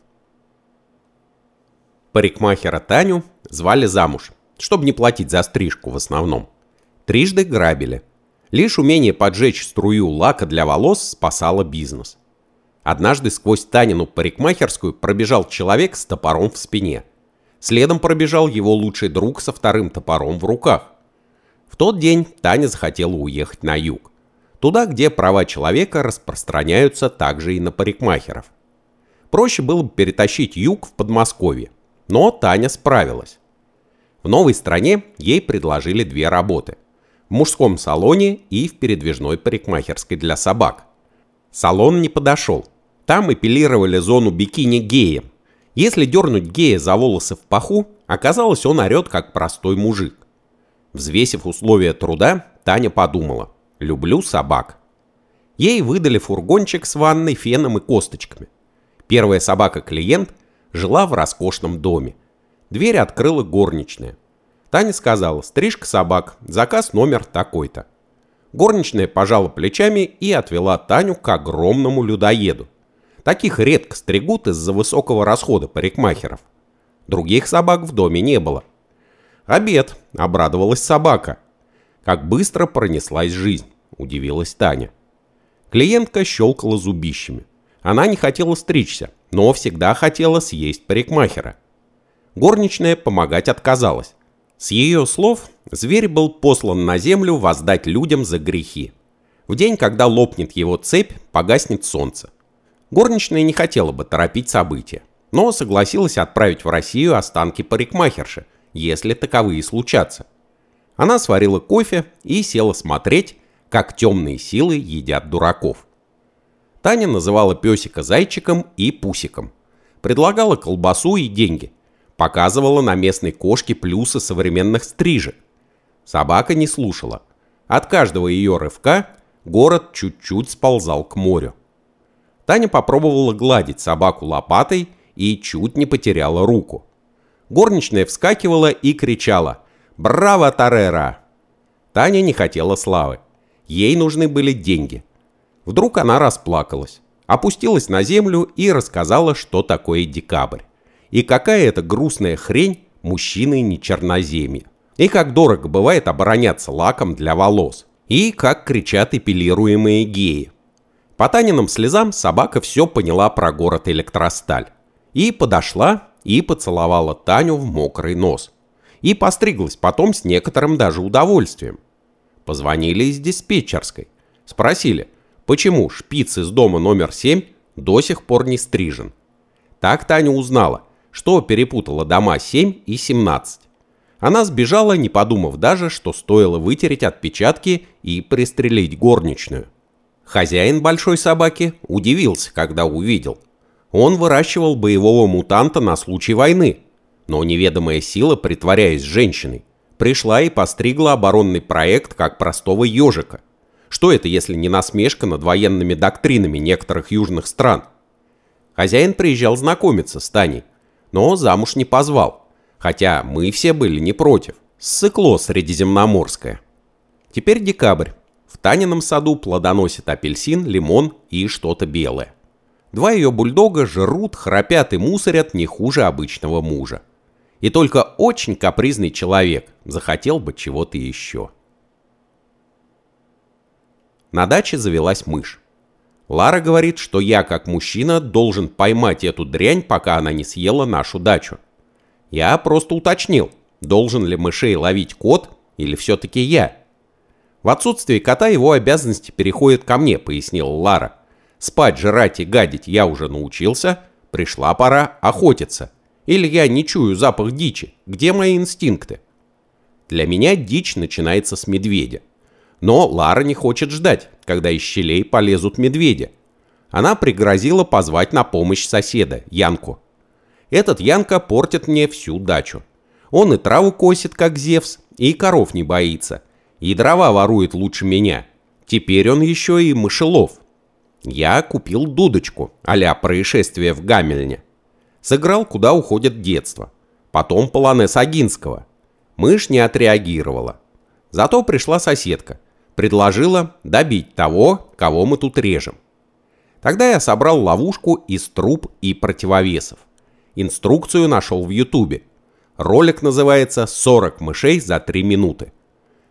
Парикмахера Таню звали замуж, чтобы не платить за стрижку в основном. Трижды грабили. Лишь умение поджечь струю лака для волос спасало бизнес. Однажды сквозь Танину парикмахерскую пробежал человек с топором в спине. Следом пробежал его лучший друг со вторым топором в руках. В тот день Таня захотела уехать на юг. Туда, где права человека распространяются также и на парикмахеров. Проще было бы перетащить юг в Подмосковье. Но Таня справилась. В новой стране ей предложили две работы. В мужском салоне и в передвижной парикмахерской для собак. Салон не подошел. Там эпилировали зону бикини геем. Если дернуть гея за волосы в паху, оказалось, он орет, как простой мужик. Взвесив условия труда, Таня подумала «люблю собак». Ей выдали фургончик с ванной, феном и косточками. Первая собака-клиент – жила в роскошном доме. Дверь открыла горничная. Таня сказала «Стрижка собак, заказ номер такой-то». Горничная пожала плечами и отвела Таню к огромному людоеду. Таких редко стригут из-за высокого расхода парикмахеров. Других собак в доме не было. «Обед!» – обрадовалась собака. Как быстро пронеслась жизнь, удивилась Таня. Клиентка щелкала зубищами. Она не хотела стричься, но всегда хотела съесть парикмахера. Горничная помогать отказалась. С ее слов, зверь был послан на землю воздать людям за грехи. В день, когда лопнет его цепь, погаснет солнце. Горничная не хотела бы торопить события, но согласилась отправить в Россию останки парикмахерши, если таковые случатся. Она сварила кофе и села смотреть, как темные силы едят дураков. Таня называла песика зайчиком и пусиком. Предлагала колбасу и деньги. Показывала на местной кошке плюсы современных стрижек. Собака не слушала. От каждого ее рывка город чуть-чуть сползал к морю. Таня попробовала гладить собаку лопатой и чуть не потеряла руку. Горничная вскакивала и кричала «Браво, Тарера!». Таня не хотела славы. Ей нужны были деньги. Вдруг она расплакалась, опустилась на землю и рассказала, что такое декабрь. И какая это грустная хрень мужчины не черноземья. И как дорого бывает обороняться лаком для волос. И как кричат эпилируемые геи. По Таниным слезам собака все поняла про город Электросталь. И подошла, и поцеловала Таню в мокрый нос. И постриглась потом с некоторым даже удовольствием. Позвонили из диспетчерской. Спросили, почему шпиц из дома номер 7 до сих пор не стрижен. Так Таня узнала, что перепутала дома 7 и 17. Она сбежала, не подумав даже, что стоило вытереть отпечатки и пристрелить горничную. Хозяин большой собаки удивился, когда увидел. Он выращивал боевого мутанта на случай войны, но неведомая сила, притворяясь женщиной, пришла и постригла оборонный проект как простого ежика. Что это, если не насмешка над военными доктринами некоторых южных стран? Хозяин приезжал знакомиться с Таней, но замуж не позвал, хотя мы все были не против. Ссыкло средиземноморское. Теперь декабрь. В Танином саду плодоносит апельсин, лимон и что-то белое. Два ее бульдога жрут, храпят и мусорят не хуже обычного мужа. И только очень капризный человек захотел бы чего-то еще. На даче завелась мышь. Лара говорит, что я, как мужчина, должен поймать эту дрянь, пока она не съела нашу дачу. Я просто уточнил, должен ли мышей ловить кот или все-таки я. В отсутствие кота его обязанности переходят ко мне, пояснила Лара. Спать, жрать и гадить я уже научился, пришла пора охотиться. Или я не чую запах дичи, где мои инстинкты? Для меня дичь начинается с медведя. Но Лара не хочет ждать, когда из щелей полезут медведи. Она пригрозила позвать на помощь соседа, Янку. Этот Янка портит мне всю дачу. Он и траву косит, как Зевс, и коров не боится. И дрова ворует лучше меня. Теперь он еще и мышелов. Я купил дудочку, а-ля происшествие в Гамельне. Сыграл, куда уходит детство. Потом полонез Агинского. Мышь не отреагировала. Зато пришла соседка предложила добить того, кого мы тут режем. Тогда я собрал ловушку из труб и противовесов. Инструкцию нашел в ютубе. Ролик называется «40 мышей за 3 минуты».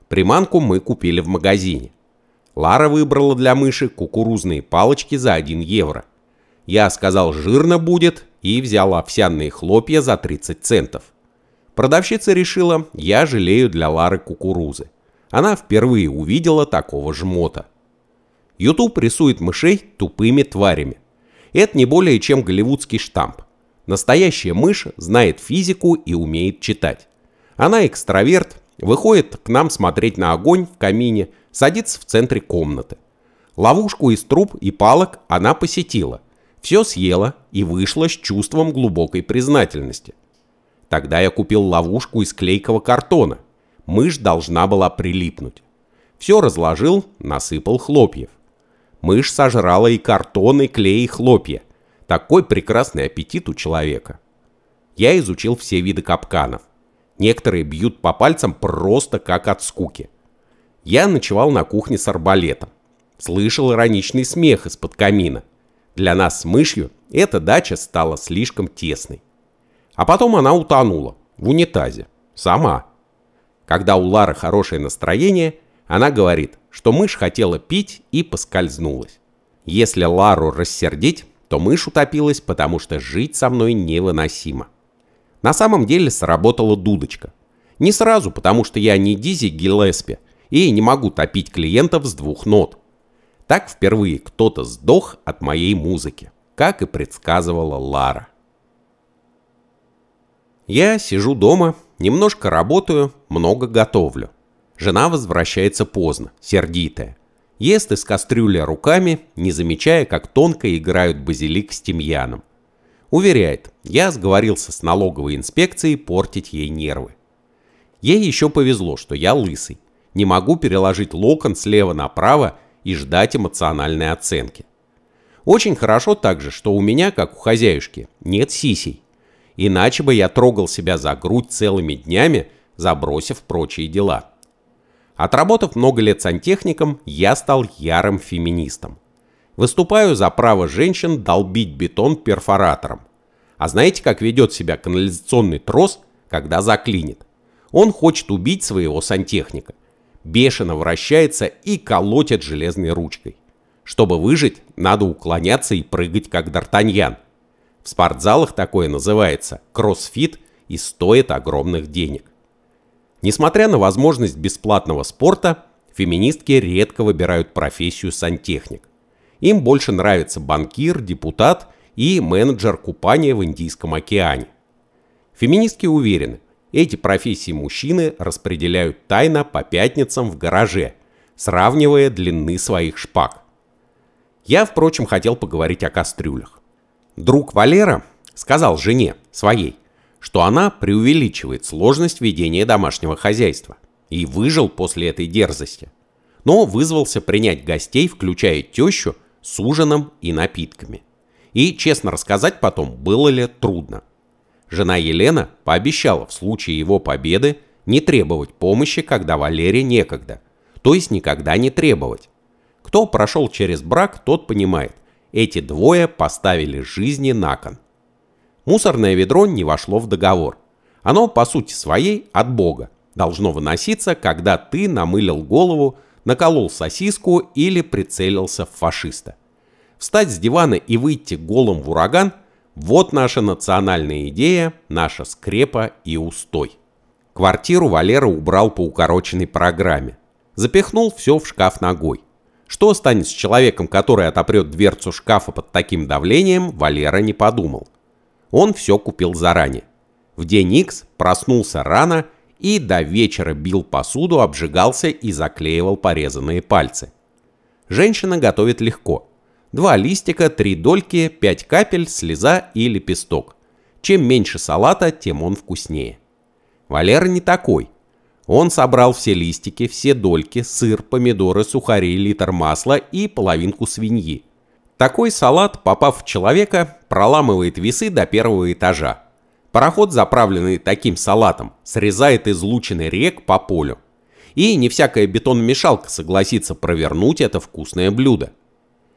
Приманку мы купили в магазине. Лара выбрала для мыши кукурузные палочки за 1 евро. Я сказал, жирно будет, и взял овсяные хлопья за 30 центов. Продавщица решила, я жалею для Лары кукурузы. Она впервые увидела такого жмота. YouTube рисует мышей тупыми тварями. Это не более чем голливудский штамп. Настоящая мышь знает физику и умеет читать. Она экстраверт, выходит к нам смотреть на огонь в камине, садится в центре комнаты. Ловушку из труб и палок она посетила, все съела и вышла с чувством глубокой признательности. Тогда я купил ловушку из клейкого картона, мышь должна была прилипнуть. Все разложил, насыпал хлопьев. Мышь сожрала и картон, и клей, и хлопья. Такой прекрасный аппетит у человека. Я изучил все виды капканов. Некоторые бьют по пальцам просто как от скуки. Я ночевал на кухне с арбалетом. Слышал ироничный смех из-под камина. Для нас с мышью эта дача стала слишком тесной. А потом она утонула в унитазе. Сама. Когда у Лары хорошее настроение, она говорит, что мышь хотела пить и поскользнулась. Если Лару рассердить, то мышь утопилась, потому что жить со мной невыносимо. На самом деле сработала дудочка. Не сразу, потому что я не Дизи Гиллеспи и не могу топить клиентов с двух нот. Так впервые кто-то сдох от моей музыки, как и предсказывала Лара. Я сижу дома, немножко работаю, много готовлю. Жена возвращается поздно, сердитая. Ест из кастрюли руками, не замечая, как тонко играют базилик с тимьяном. Уверяет, я сговорился с налоговой инспекцией портить ей нервы. Ей еще повезло, что я лысый. Не могу переложить локон слева направо и ждать эмоциональной оценки. Очень хорошо также, что у меня, как у хозяюшки, нет сисей иначе бы я трогал себя за грудь целыми днями, забросив прочие дела. Отработав много лет сантехником, я стал ярым феминистом. Выступаю за право женщин долбить бетон перфоратором. А знаете, как ведет себя канализационный трос, когда заклинит? Он хочет убить своего сантехника. Бешено вращается и колотит железной ручкой. Чтобы выжить, надо уклоняться и прыгать, как Д'Артаньян. В спортзалах такое называется кроссфит и стоит огромных денег. Несмотря на возможность бесплатного спорта, феминистки редко выбирают профессию сантехник. Им больше нравится банкир, депутат и менеджер купания в Индийском океане. Феминистки уверены, эти профессии мужчины распределяют тайно по пятницам в гараже, сравнивая длины своих шпаг. Я, впрочем, хотел поговорить о кастрюлях. Друг Валера сказал жене, своей, что она преувеличивает сложность ведения домашнего хозяйства и выжил после этой дерзости, но вызвался принять гостей, включая тещу, с ужином и напитками. И, честно рассказать потом, было ли трудно. Жена Елена пообещала в случае его победы не требовать помощи, когда Валере некогда, то есть никогда не требовать. Кто прошел через брак, тот понимает, эти двое поставили жизни на кон. Мусорное ведро не вошло в договор. Оно, по сути своей, от Бога. Должно выноситься, когда ты намылил голову, наколол сосиску или прицелился в фашиста. Встать с дивана и выйти голым в ураган – вот наша национальная идея, наша скрепа и устой. Квартиру Валера убрал по укороченной программе. Запихнул все в шкаф ногой. Что станет с человеком, который отопрет дверцу шкафа под таким давлением, Валера не подумал. Он все купил заранее. В день Икс проснулся рано и до вечера бил посуду, обжигался и заклеивал порезанные пальцы. Женщина готовит легко. Два листика, три дольки, пять капель, слеза и лепесток. Чем меньше салата, тем он вкуснее. Валера не такой. Он собрал все листики, все дольки, сыр, помидоры, сухари, литр масла и половинку свиньи. Такой салат, попав в человека, проламывает весы до первого этажа. Пароход, заправленный таким салатом, срезает излученный рек по полю. И не всякая бетономешалка согласится провернуть это вкусное блюдо.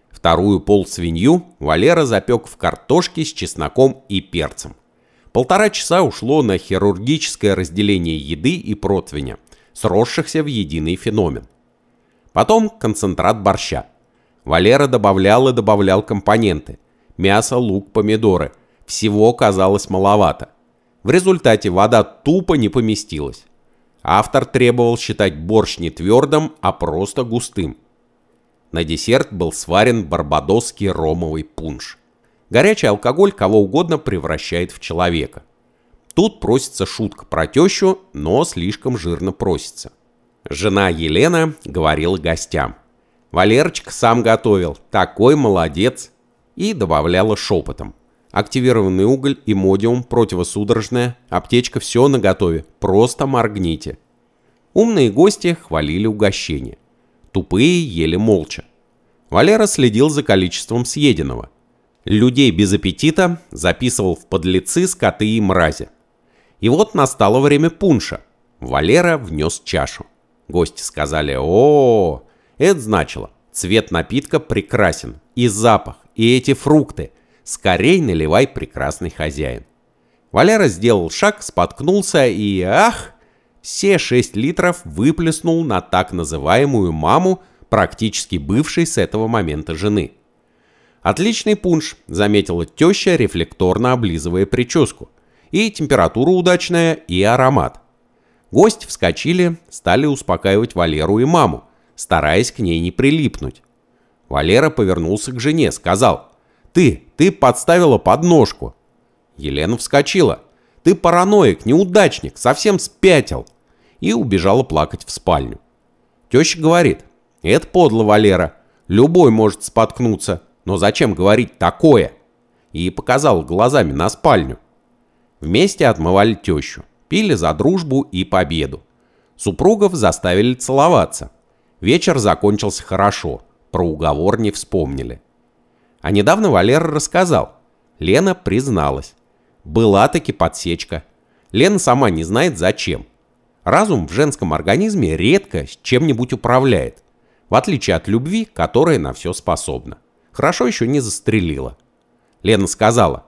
Вторую полсвинью Валера запек в картошке с чесноком и перцем. Полтора часа ушло на хирургическое разделение еды и противня, сросшихся в единый феномен. Потом концентрат борща. Валера добавлял и добавлял компоненты. Мясо, лук, помидоры. Всего казалось маловато. В результате вода тупо не поместилась. Автор требовал считать борщ не твердым, а просто густым. На десерт был сварен барбадосский ромовый пунш. Горячий алкоголь кого угодно превращает в человека. Тут просится шутка про тещу, но слишком жирно просится. Жена Елена говорила гостям. Валерчик сам готовил, такой молодец!» И добавляла шепотом. Активированный уголь, и модиум, противосудорожная, аптечка, все наготове, просто моргните. Умные гости хвалили угощение. Тупые ели молча. Валера следил за количеством съеденного – людей без аппетита записывал в подлецы скоты и мрази. И вот настало время пунша. Валера внес чашу. Гости сказали о, -о, -о Это значило, цвет напитка прекрасен, и запах, и эти фрукты. Скорей наливай, прекрасный хозяин. Валера сделал шаг, споткнулся и, ах, все 6 литров выплеснул на так называемую маму, практически бывшей с этого момента жены – «Отличный пунш», — заметила теща, рефлекторно облизывая прическу. «И температура удачная, и аромат». Гости вскочили, стали успокаивать Валеру и маму, стараясь к ней не прилипнуть. Валера повернулся к жене, сказал, «Ты, ты подставила подножку». Елена вскочила, «Ты параноик, неудачник, совсем спятил» и убежала плакать в спальню. Теща говорит, «Это подло, Валера, любой может споткнуться, но зачем говорить такое? И показал глазами на спальню. Вместе отмывали тещу, пили за дружбу и победу. Супругов заставили целоваться. Вечер закончился хорошо, про уговор не вспомнили. А недавно Валера рассказал. Лена призналась. Была таки подсечка. Лена сама не знает зачем. Разум в женском организме редко с чем-нибудь управляет, в отличие от любви, которая на все способна. Хорошо еще не застрелила. Лена сказала,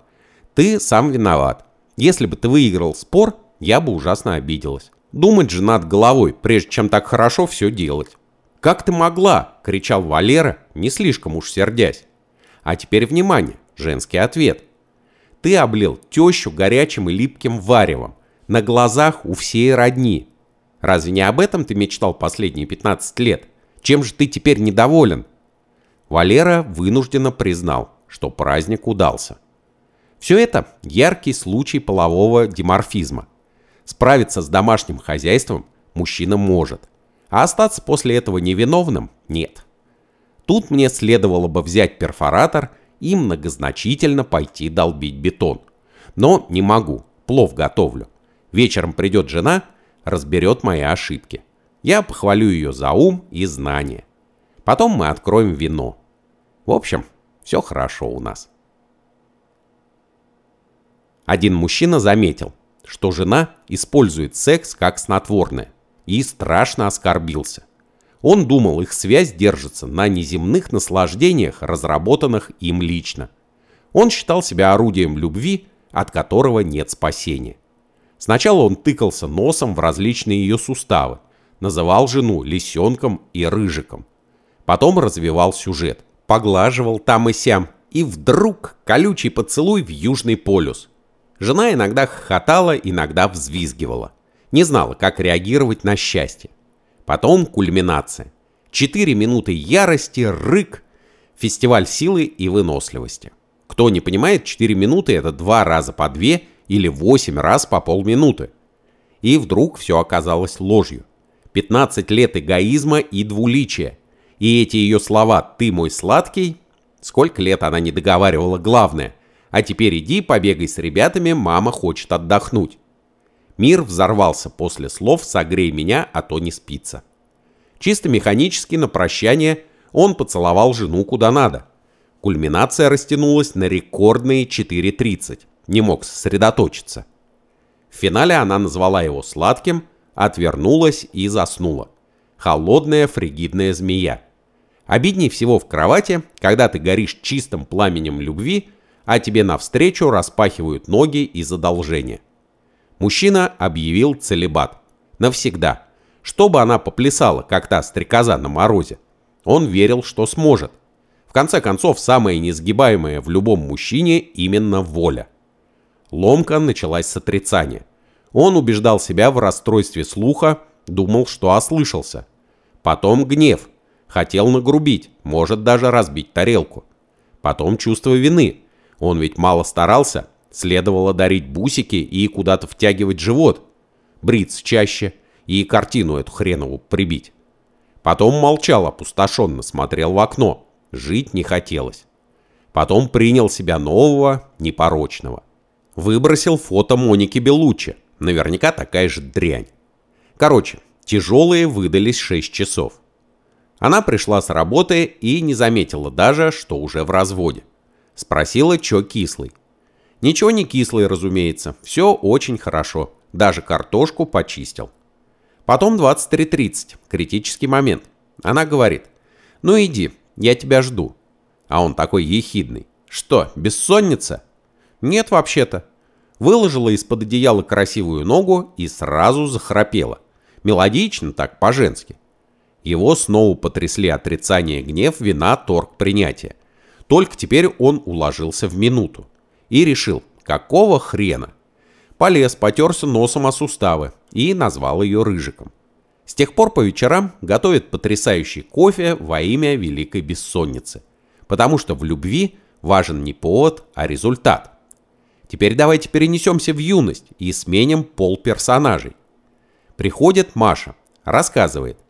ты сам виноват. Если бы ты выиграл спор, я бы ужасно обиделась. Думать же над головой, прежде чем так хорошо все делать. «Как ты могла?» – кричал Валера, не слишком уж сердясь. А теперь внимание, женский ответ. Ты облил тещу горячим и липким варевом, на глазах у всей родни. Разве не об этом ты мечтал последние 15 лет? Чем же ты теперь недоволен? Валера вынужденно признал, что праздник удался. Все это яркий случай полового диморфизма. Справиться с домашним хозяйством мужчина может, а остаться после этого невиновным – нет. Тут мне следовало бы взять перфоратор и многозначительно пойти долбить бетон. Но не могу, плов готовлю. Вечером придет жена, разберет мои ошибки. Я похвалю ее за ум и знание. Потом мы откроем вино. В общем, все хорошо у нас. Один мужчина заметил, что жена использует секс как снотворное и страшно оскорбился. Он думал, их связь держится на неземных наслаждениях, разработанных им лично. Он считал себя орудием любви, от которого нет спасения. Сначала он тыкался носом в различные ее суставы, называл жену лисенком и рыжиком. Потом развивал сюжет – поглаживал там и сям, и вдруг колючий поцелуй в Южный полюс. Жена иногда хохотала, иногда взвизгивала. Не знала, как реагировать на счастье. Потом кульминация. Четыре минуты ярости, рык, фестиваль силы и выносливости. Кто не понимает, четыре минуты это два раза по две или восемь раз по полминуты. И вдруг все оказалось ложью. 15 лет эгоизма и двуличия, и эти ее слова «ты мой сладкий» Сколько лет она не договаривала главное. А теперь иди, побегай с ребятами, мама хочет отдохнуть. Мир взорвался после слов «согрей меня, а то не спится». Чисто механически на прощание он поцеловал жену куда надо. Кульминация растянулась на рекордные 4.30. Не мог сосредоточиться. В финале она назвала его сладким, отвернулась и заснула. Холодная фригидная змея. Обидней всего в кровати, когда ты горишь чистым пламенем любви, а тебе навстречу распахивают ноги из одолжения. Мужчина объявил целебат. Навсегда. Чтобы она поплясала, как та стрекоза на морозе. Он верил, что сможет. В конце концов, самое несгибаемое в любом мужчине именно воля. Ломка началась с отрицания. Он убеждал себя в расстройстве слуха, думал, что ослышался. Потом гнев, Хотел нагрубить, может даже разбить тарелку. Потом чувство вины. Он ведь мало старался, следовало дарить бусики и куда-то втягивать живот. Бриться чаще и картину эту хренову прибить. Потом молчал опустошенно, смотрел в окно. Жить не хотелось. Потом принял себя нового, непорочного. Выбросил фото Моники Белуччи. Наверняка такая же дрянь. Короче, тяжелые выдались 6 часов. Она пришла с работы и не заметила даже, что уже в разводе. Спросила, чё кислый. Ничего не кислый, разумеется, все очень хорошо. Даже картошку почистил. Потом 23.30, критический момент. Она говорит, ну иди, я тебя жду. А он такой ехидный. Что, бессонница? Нет вообще-то. Выложила из-под одеяла красивую ногу и сразу захрапела. Мелодично так, по-женски. Его снова потрясли отрицание, гнев, вина, торг, принятие. Только теперь он уложился в минуту. И решил, какого хрена? Полез, потерся носом о суставы и назвал ее Рыжиком. С тех пор по вечерам готовит потрясающий кофе во имя великой бессонницы. Потому что в любви важен не повод, а результат. Теперь давайте перенесемся в юность и сменим пол персонажей. Приходит Маша, рассказывает –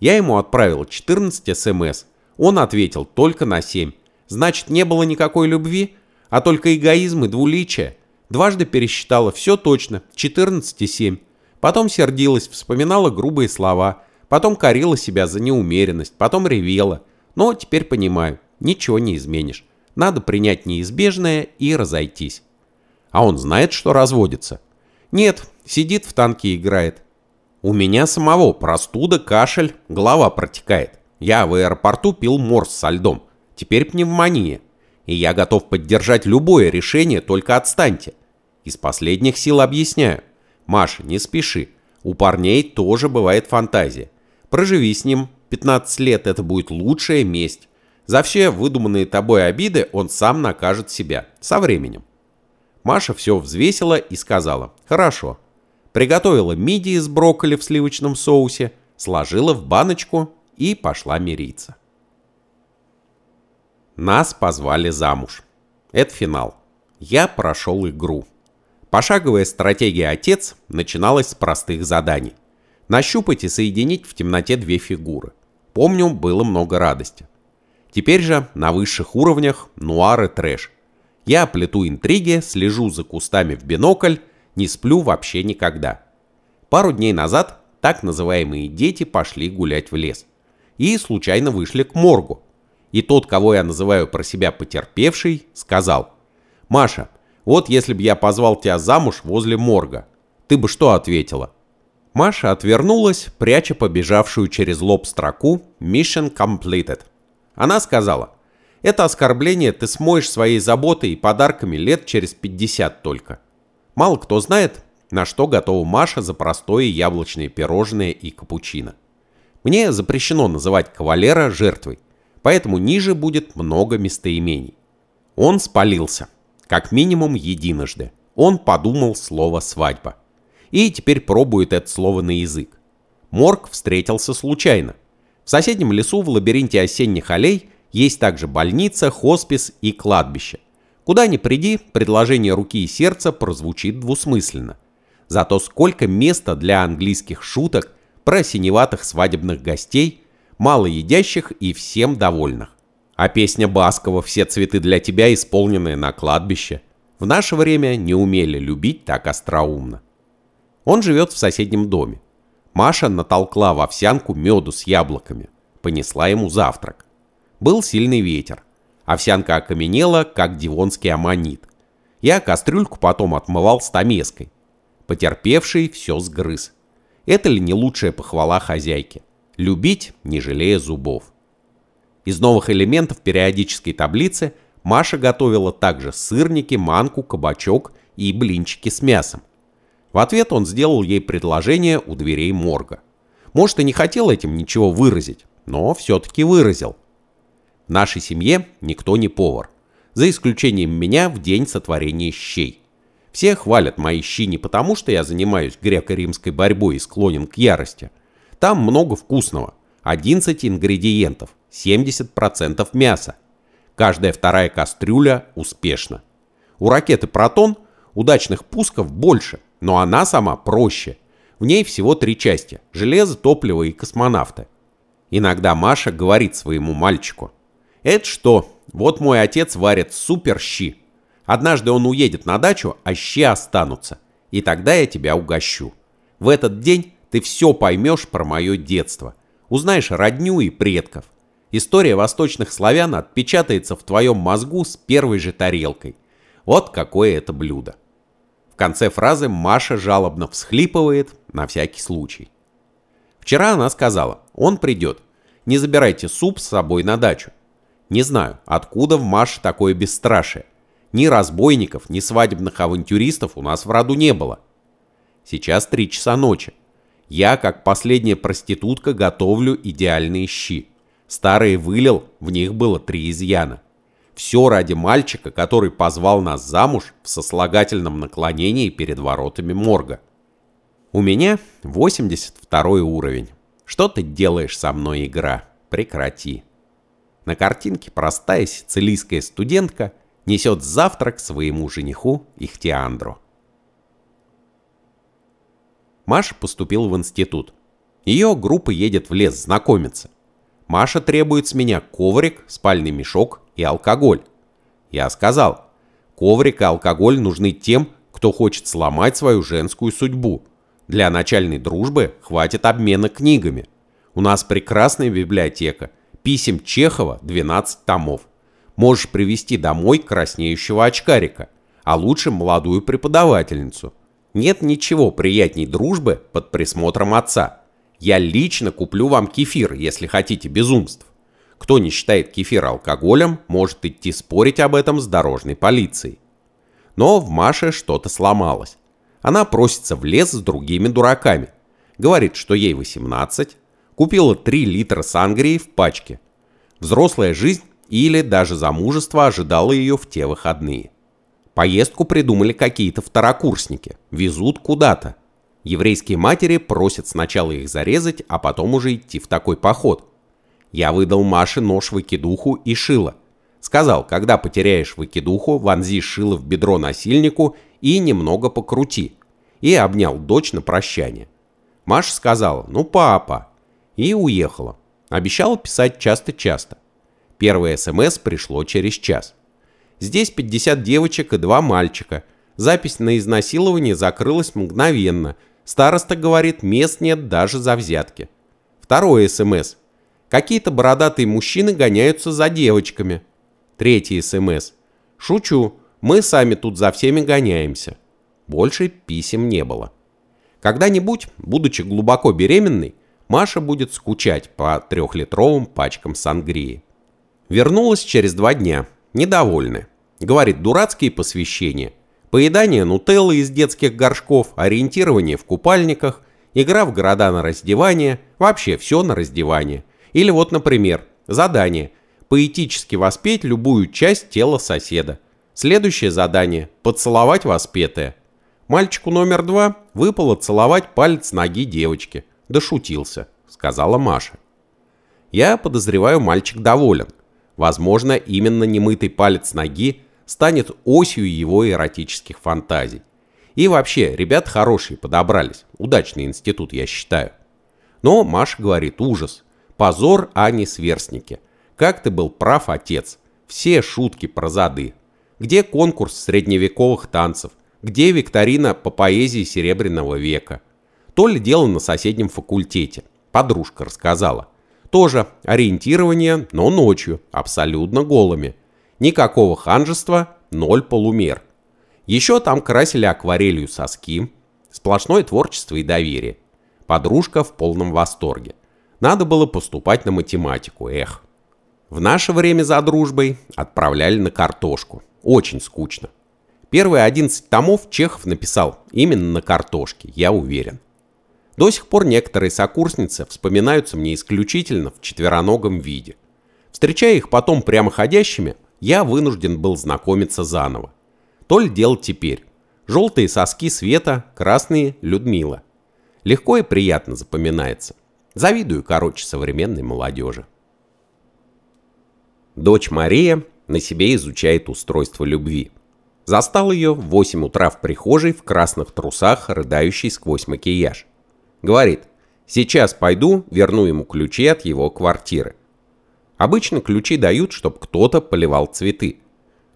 я ему отправил 14 смс. Он ответил только на 7. Значит, не было никакой любви, а только эгоизм и двуличие. Дважды пересчитала все точно, 14 и 7. Потом сердилась, вспоминала грубые слова. Потом корила себя за неумеренность, потом ревела. Но теперь понимаю, ничего не изменишь. Надо принять неизбежное и разойтись. А он знает, что разводится? Нет, сидит в танке и играет. У меня самого простуда, кашель, голова протекает. Я в аэропорту пил морс со льдом. Теперь пневмония. И я готов поддержать любое решение, только отстаньте. Из последних сил объясняю. Маша, не спеши. У парней тоже бывает фантазия. Проживи с ним 15 лет, это будет лучшая месть. За все выдуманные тобой обиды он сам накажет себя. Со временем. Маша все взвесила и сказала «Хорошо» приготовила мидии с брокколи в сливочном соусе, сложила в баночку и пошла мириться. Нас позвали замуж. Это финал. Я прошел игру. Пошаговая стратегия «Отец» начиналась с простых заданий. Нащупать и соединить в темноте две фигуры. Помню, было много радости. Теперь же на высших уровнях нуар и трэш. Я плету интриги, слежу за кустами в бинокль, не сплю вообще никогда. Пару дней назад так называемые дети пошли гулять в лес. И случайно вышли к моргу. И тот, кого я называю про себя потерпевший, сказал. «Маша, вот если бы я позвал тебя замуж возле морга, ты бы что ответила?» Маша отвернулась, пряча побежавшую через лоб строку «Mission completed». Она сказала, «Это оскорбление ты смоешь своей заботой и подарками лет через 50 только». Мало кто знает, на что готова Маша за простое яблочное пирожное и капучино. Мне запрещено называть кавалера жертвой, поэтому ниже будет много местоимений. Он спалился. Как минимум единожды. Он подумал слово «свадьба». И теперь пробует это слово на язык. Морг встретился случайно. В соседнем лесу в лабиринте осенних аллей есть также больница, хоспис и кладбище – Куда ни приди, предложение руки и сердца прозвучит двусмысленно. Зато сколько места для английских шуток про синеватых свадебных гостей, малоедящих и всем довольных. А песня Баскова «Все цветы для тебя», исполненные на кладбище, в наше время не умели любить так остроумно. Он живет в соседнем доме. Маша натолкла в овсянку меду с яблоками. Понесла ему завтрак. Был сильный ветер. Овсянка окаменела, как дивонский аммонит. Я кастрюльку потом отмывал стамеской. Потерпевший все сгрыз. Это ли не лучшая похвала хозяйки? Любить, не жалея зубов. Из новых элементов периодической таблицы Маша готовила также сырники, манку, кабачок и блинчики с мясом. В ответ он сделал ей предложение у дверей морга. Может и не хотел этим ничего выразить, но все-таки выразил – нашей семье никто не повар, за исключением меня в день сотворения щей. Все хвалят мои щи не потому, что я занимаюсь греко-римской борьбой и склонен к ярости. Там много вкусного. 11 ингредиентов, 70% мяса. Каждая вторая кастрюля успешна. У ракеты «Протон» удачных пусков больше, но она сама проще. В ней всего три части – железо, топливо и космонавты. Иногда Маша говорит своему мальчику – это что? Вот мой отец варит супер щи. Однажды он уедет на дачу, а щи останутся. И тогда я тебя угощу. В этот день ты все поймешь про мое детство. Узнаешь родню и предков. История восточных славян отпечатается в твоем мозгу с первой же тарелкой. Вот какое это блюдо. В конце фразы Маша жалобно всхлипывает на всякий случай. Вчера она сказала, он придет. Не забирайте суп с собой на дачу. Не знаю, откуда в Маше такое бесстрашие. Ни разбойников, ни свадебных авантюристов у нас в роду не было. Сейчас три часа ночи. Я, как последняя проститутка, готовлю идеальные щи. Старые вылил, в них было три изъяна. Все ради мальчика, который позвал нас замуж в сослагательном наклонении перед воротами морга. У меня 82 уровень. Что ты делаешь со мной, игра? Прекрати. На картинке простая сицилийская студентка несет завтрак своему жениху Ихтиандру. Маша поступила в институт. Ее группа едет в лес знакомиться. Маша требует с меня коврик, спальный мешок и алкоголь. Я сказал, коврик и алкоголь нужны тем, кто хочет сломать свою женскую судьбу. Для начальной дружбы хватит обмена книгами. У нас прекрасная библиотека – Писем Чехова 12 томов. Можешь привести домой краснеющего очкарика, а лучше молодую преподавательницу. Нет ничего приятней дружбы под присмотром отца. Я лично куплю вам кефир, если хотите безумств. Кто не считает кефир алкоголем, может идти спорить об этом с дорожной полицией. Но в Маше что-то сломалось. Она просится в лес с другими дураками. Говорит, что ей 18, купила 3 литра сангрии в пачке. Взрослая жизнь или даже замужество ожидало ее в те выходные. Поездку придумали какие-то второкурсники, везут куда-то. Еврейские матери просят сначала их зарезать, а потом уже идти в такой поход. Я выдал Маше нож выкидуху и шило. Сказал, когда потеряешь выкидуху, вонзи шило в бедро насильнику и немного покрути. И обнял дочь на прощание. Маша сказала, ну папа, и уехала. Обещала писать часто-часто. Первое СМС пришло через час. Здесь 50 девочек и два мальчика. Запись на изнасилование закрылась мгновенно. Староста говорит, мест нет даже за взятки. Второе СМС. Какие-то бородатые мужчины гоняются за девочками. Третье СМС. Шучу, мы сами тут за всеми гоняемся. Больше писем не было. Когда-нибудь, будучи глубоко беременной, Маша будет скучать по трехлитровым пачкам сангрии. Вернулась через два дня. Недовольны. Говорит, дурацкие посвящения. Поедание нутеллы из детских горшков, ориентирование в купальниках, игра в города на раздевание, вообще все на раздевание. Или вот, например, задание – поэтически воспеть любую часть тела соседа. Следующее задание – поцеловать воспетое. Мальчику номер два выпало целовать палец ноги девочки дошутился», — сказала Маша. «Я подозреваю, мальчик доволен. Возможно, именно немытый палец ноги станет осью его эротических фантазий. И вообще, ребят хорошие подобрались. Удачный институт, я считаю. Но Маша говорит, ужас. Позор, а не сверстники. Как ты был прав, отец. Все шутки про зады. Где конкурс средневековых танцев? Где викторина по поэзии Серебряного века? То ли дело на соседнем факультете. Подружка рассказала. Тоже ориентирование, но ночью, абсолютно голыми. Никакого ханжества, ноль полумер. Еще там красили акварелью соски. Сплошное творчество и доверие. Подружка в полном восторге. Надо было поступать на математику, эх. В наше время за дружбой отправляли на картошку. Очень скучно. Первые 11 томов Чехов написал именно на картошке, я уверен. До сих пор некоторые сокурсницы вспоминаются мне исключительно в четвероногом виде. Встречая их потом прямоходящими, я вынужден был знакомиться заново. То ли дело теперь. Желтые соски Света, красные – Людмила. Легко и приятно запоминается. Завидую, короче, современной молодежи. Дочь Мария на себе изучает устройство любви. Застал ее в 8 утра в прихожей в красных трусах, рыдающей сквозь макияж. Говорит, сейчас пойду, верну ему ключи от его квартиры. Обычно ключи дают, чтобы кто-то поливал цветы.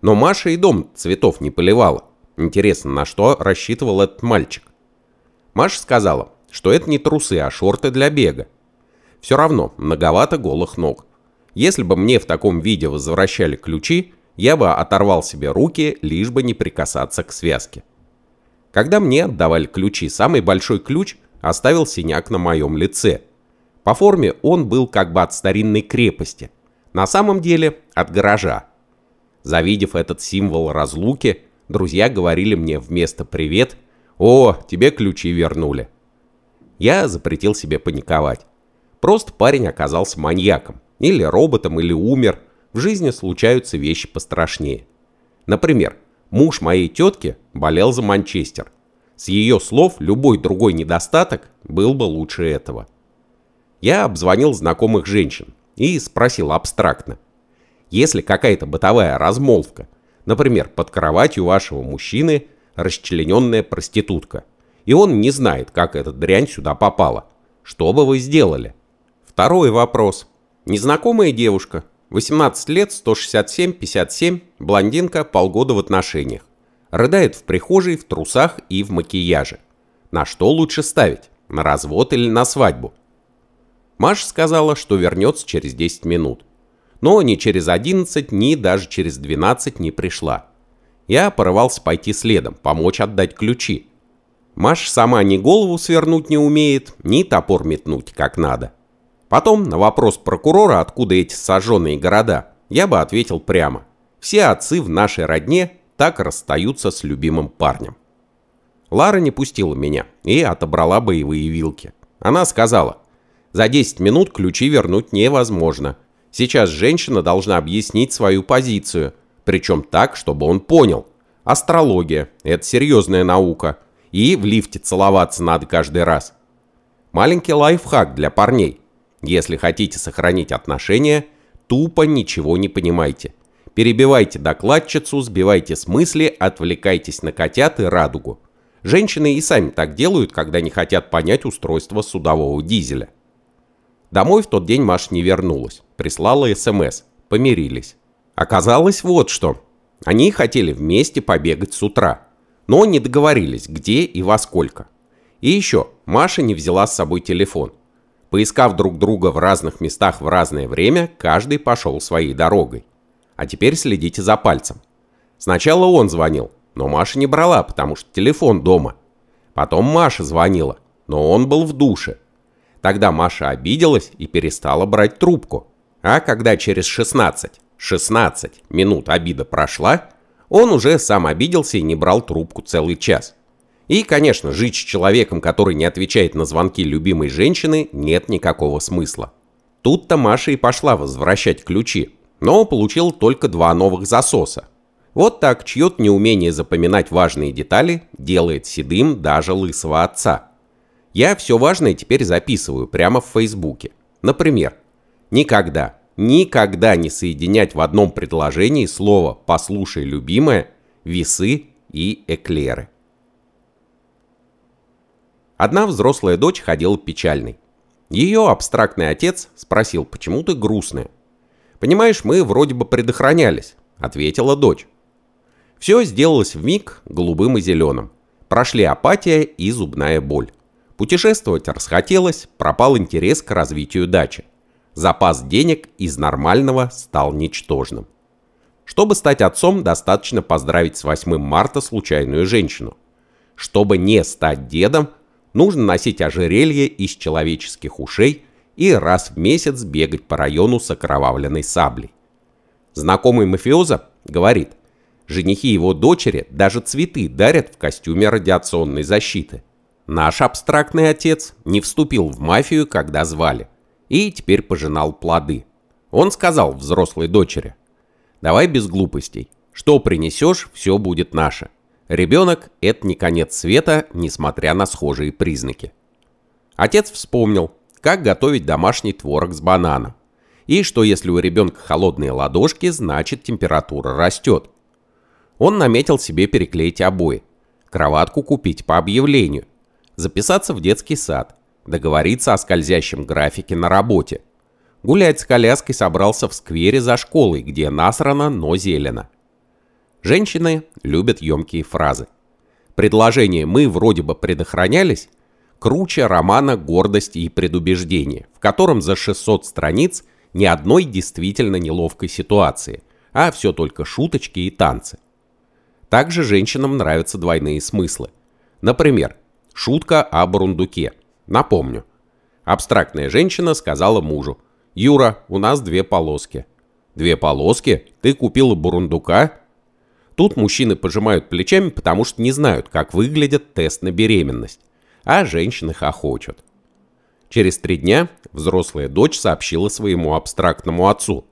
Но Маша и дом цветов не поливала. Интересно, на что рассчитывал этот мальчик. Маша сказала, что это не трусы, а шорты для бега. Все равно, многовато голых ног. Если бы мне в таком виде возвращали ключи, я бы оторвал себе руки, лишь бы не прикасаться к связке. Когда мне отдавали ключи, самый большой ключ оставил синяк на моем лице. По форме он был как бы от старинной крепости, на самом деле от гаража. Завидев этот символ разлуки, друзья говорили мне вместо «привет» «О, тебе ключи вернули». Я запретил себе паниковать. Просто парень оказался маньяком, или роботом, или умер. В жизни случаются вещи пострашнее. Например, муж моей тетки болел за Манчестер – с ее слов любой другой недостаток был бы лучше этого. Я обзвонил знакомых женщин и спросил абстрактно. Если какая-то бытовая размолвка, например, под кроватью вашего мужчины расчлененная проститутка, и он не знает, как эта дрянь сюда попала, что бы вы сделали? Второй вопрос. Незнакомая девушка, 18 лет, 167-57, блондинка, полгода в отношениях. Рыдает в прихожей, в трусах и в макияже. На что лучше ставить? На развод или на свадьбу? Маша сказала, что вернется через 10 минут. Но ни через 11, ни даже через 12 не пришла. Я порывался пойти следом, помочь отдать ключи. Маша сама ни голову свернуть не умеет, ни топор метнуть как надо. Потом на вопрос прокурора, откуда эти сожженные города, я бы ответил прямо. Все отцы в нашей родне так расстаются с любимым парнем. Лара не пустила меня и отобрала боевые вилки. Она сказала, за 10 минут ключи вернуть невозможно. Сейчас женщина должна объяснить свою позицию, причем так, чтобы он понял. Астрология – это серьезная наука, и в лифте целоваться надо каждый раз. Маленький лайфхак для парней. Если хотите сохранить отношения, тупо ничего не понимайте – Перебивайте докладчицу, сбивайте с мысли, отвлекайтесь на котят и радугу. Женщины и сами так делают, когда не хотят понять устройство судового дизеля. Домой в тот день Маша не вернулась. Прислала СМС. Помирились. Оказалось вот что. Они хотели вместе побегать с утра. Но не договорились, где и во сколько. И еще, Маша не взяла с собой телефон. Поискав друг друга в разных местах в разное время, каждый пошел своей дорогой. А теперь следите за пальцем. Сначала он звонил, но Маша не брала, потому что телефон дома. Потом Маша звонила, но он был в душе. Тогда Маша обиделась и перестала брать трубку. А когда через 16, 16 минут обида прошла, он уже сам обиделся и не брал трубку целый час. И, конечно, жить с человеком, который не отвечает на звонки любимой женщины, нет никакого смысла. Тут-то Маша и пошла возвращать ключи но получил только два новых засоса. Вот так чьё то неумение запоминать важные детали делает седым даже лысого отца. Я все важное теперь записываю прямо в Фейсбуке. Например, никогда, никогда не соединять в одном предложении слово «послушай, любимое», «весы» и «эклеры». Одна взрослая дочь ходила печальной. Ее абстрактный отец спросил, почему ты грустная? Понимаешь, мы вроде бы предохранялись, ответила дочь. Все сделалось в миг голубым и зеленым. Прошли апатия и зубная боль. Путешествовать расхотелось, пропал интерес к развитию дачи. Запас денег из нормального стал ничтожным. Чтобы стать отцом, достаточно поздравить с 8 марта случайную женщину. Чтобы не стать дедом, нужно носить ожерелье из человеческих ушей и раз в месяц бегать по району с окровавленной саблей. Знакомый мафиоза говорит, женихи его дочери даже цветы дарят в костюме радиационной защиты. Наш абстрактный отец не вступил в мафию, когда звали, и теперь пожинал плоды. Он сказал взрослой дочери, «Давай без глупостей, что принесешь, все будет наше. Ребенок – это не конец света, несмотря на схожие признаки». Отец вспомнил, как готовить домашний творог с бананом. И что если у ребенка холодные ладошки, значит температура растет. Он наметил себе переклеить обои, кроватку купить по объявлению, записаться в детский сад, договориться о скользящем графике на работе. Гулять с коляской собрался в сквере за школой, где насрано, но зелено. Женщины любят емкие фразы. Предложение «мы вроде бы предохранялись» круче романа «Гордость и предубеждение», в котором за 600 страниц ни одной действительно неловкой ситуации, а все только шуточки и танцы. Также женщинам нравятся двойные смыслы. Например, шутка о бурундуке. Напомню. Абстрактная женщина сказала мужу, «Юра, у нас две полоски». «Две полоски? Ты купила бурундука?» Тут мужчины пожимают плечами, потому что не знают, как выглядит тест на беременность а женщин их охочут. Через три дня взрослая дочь сообщила своему абстрактному отцу.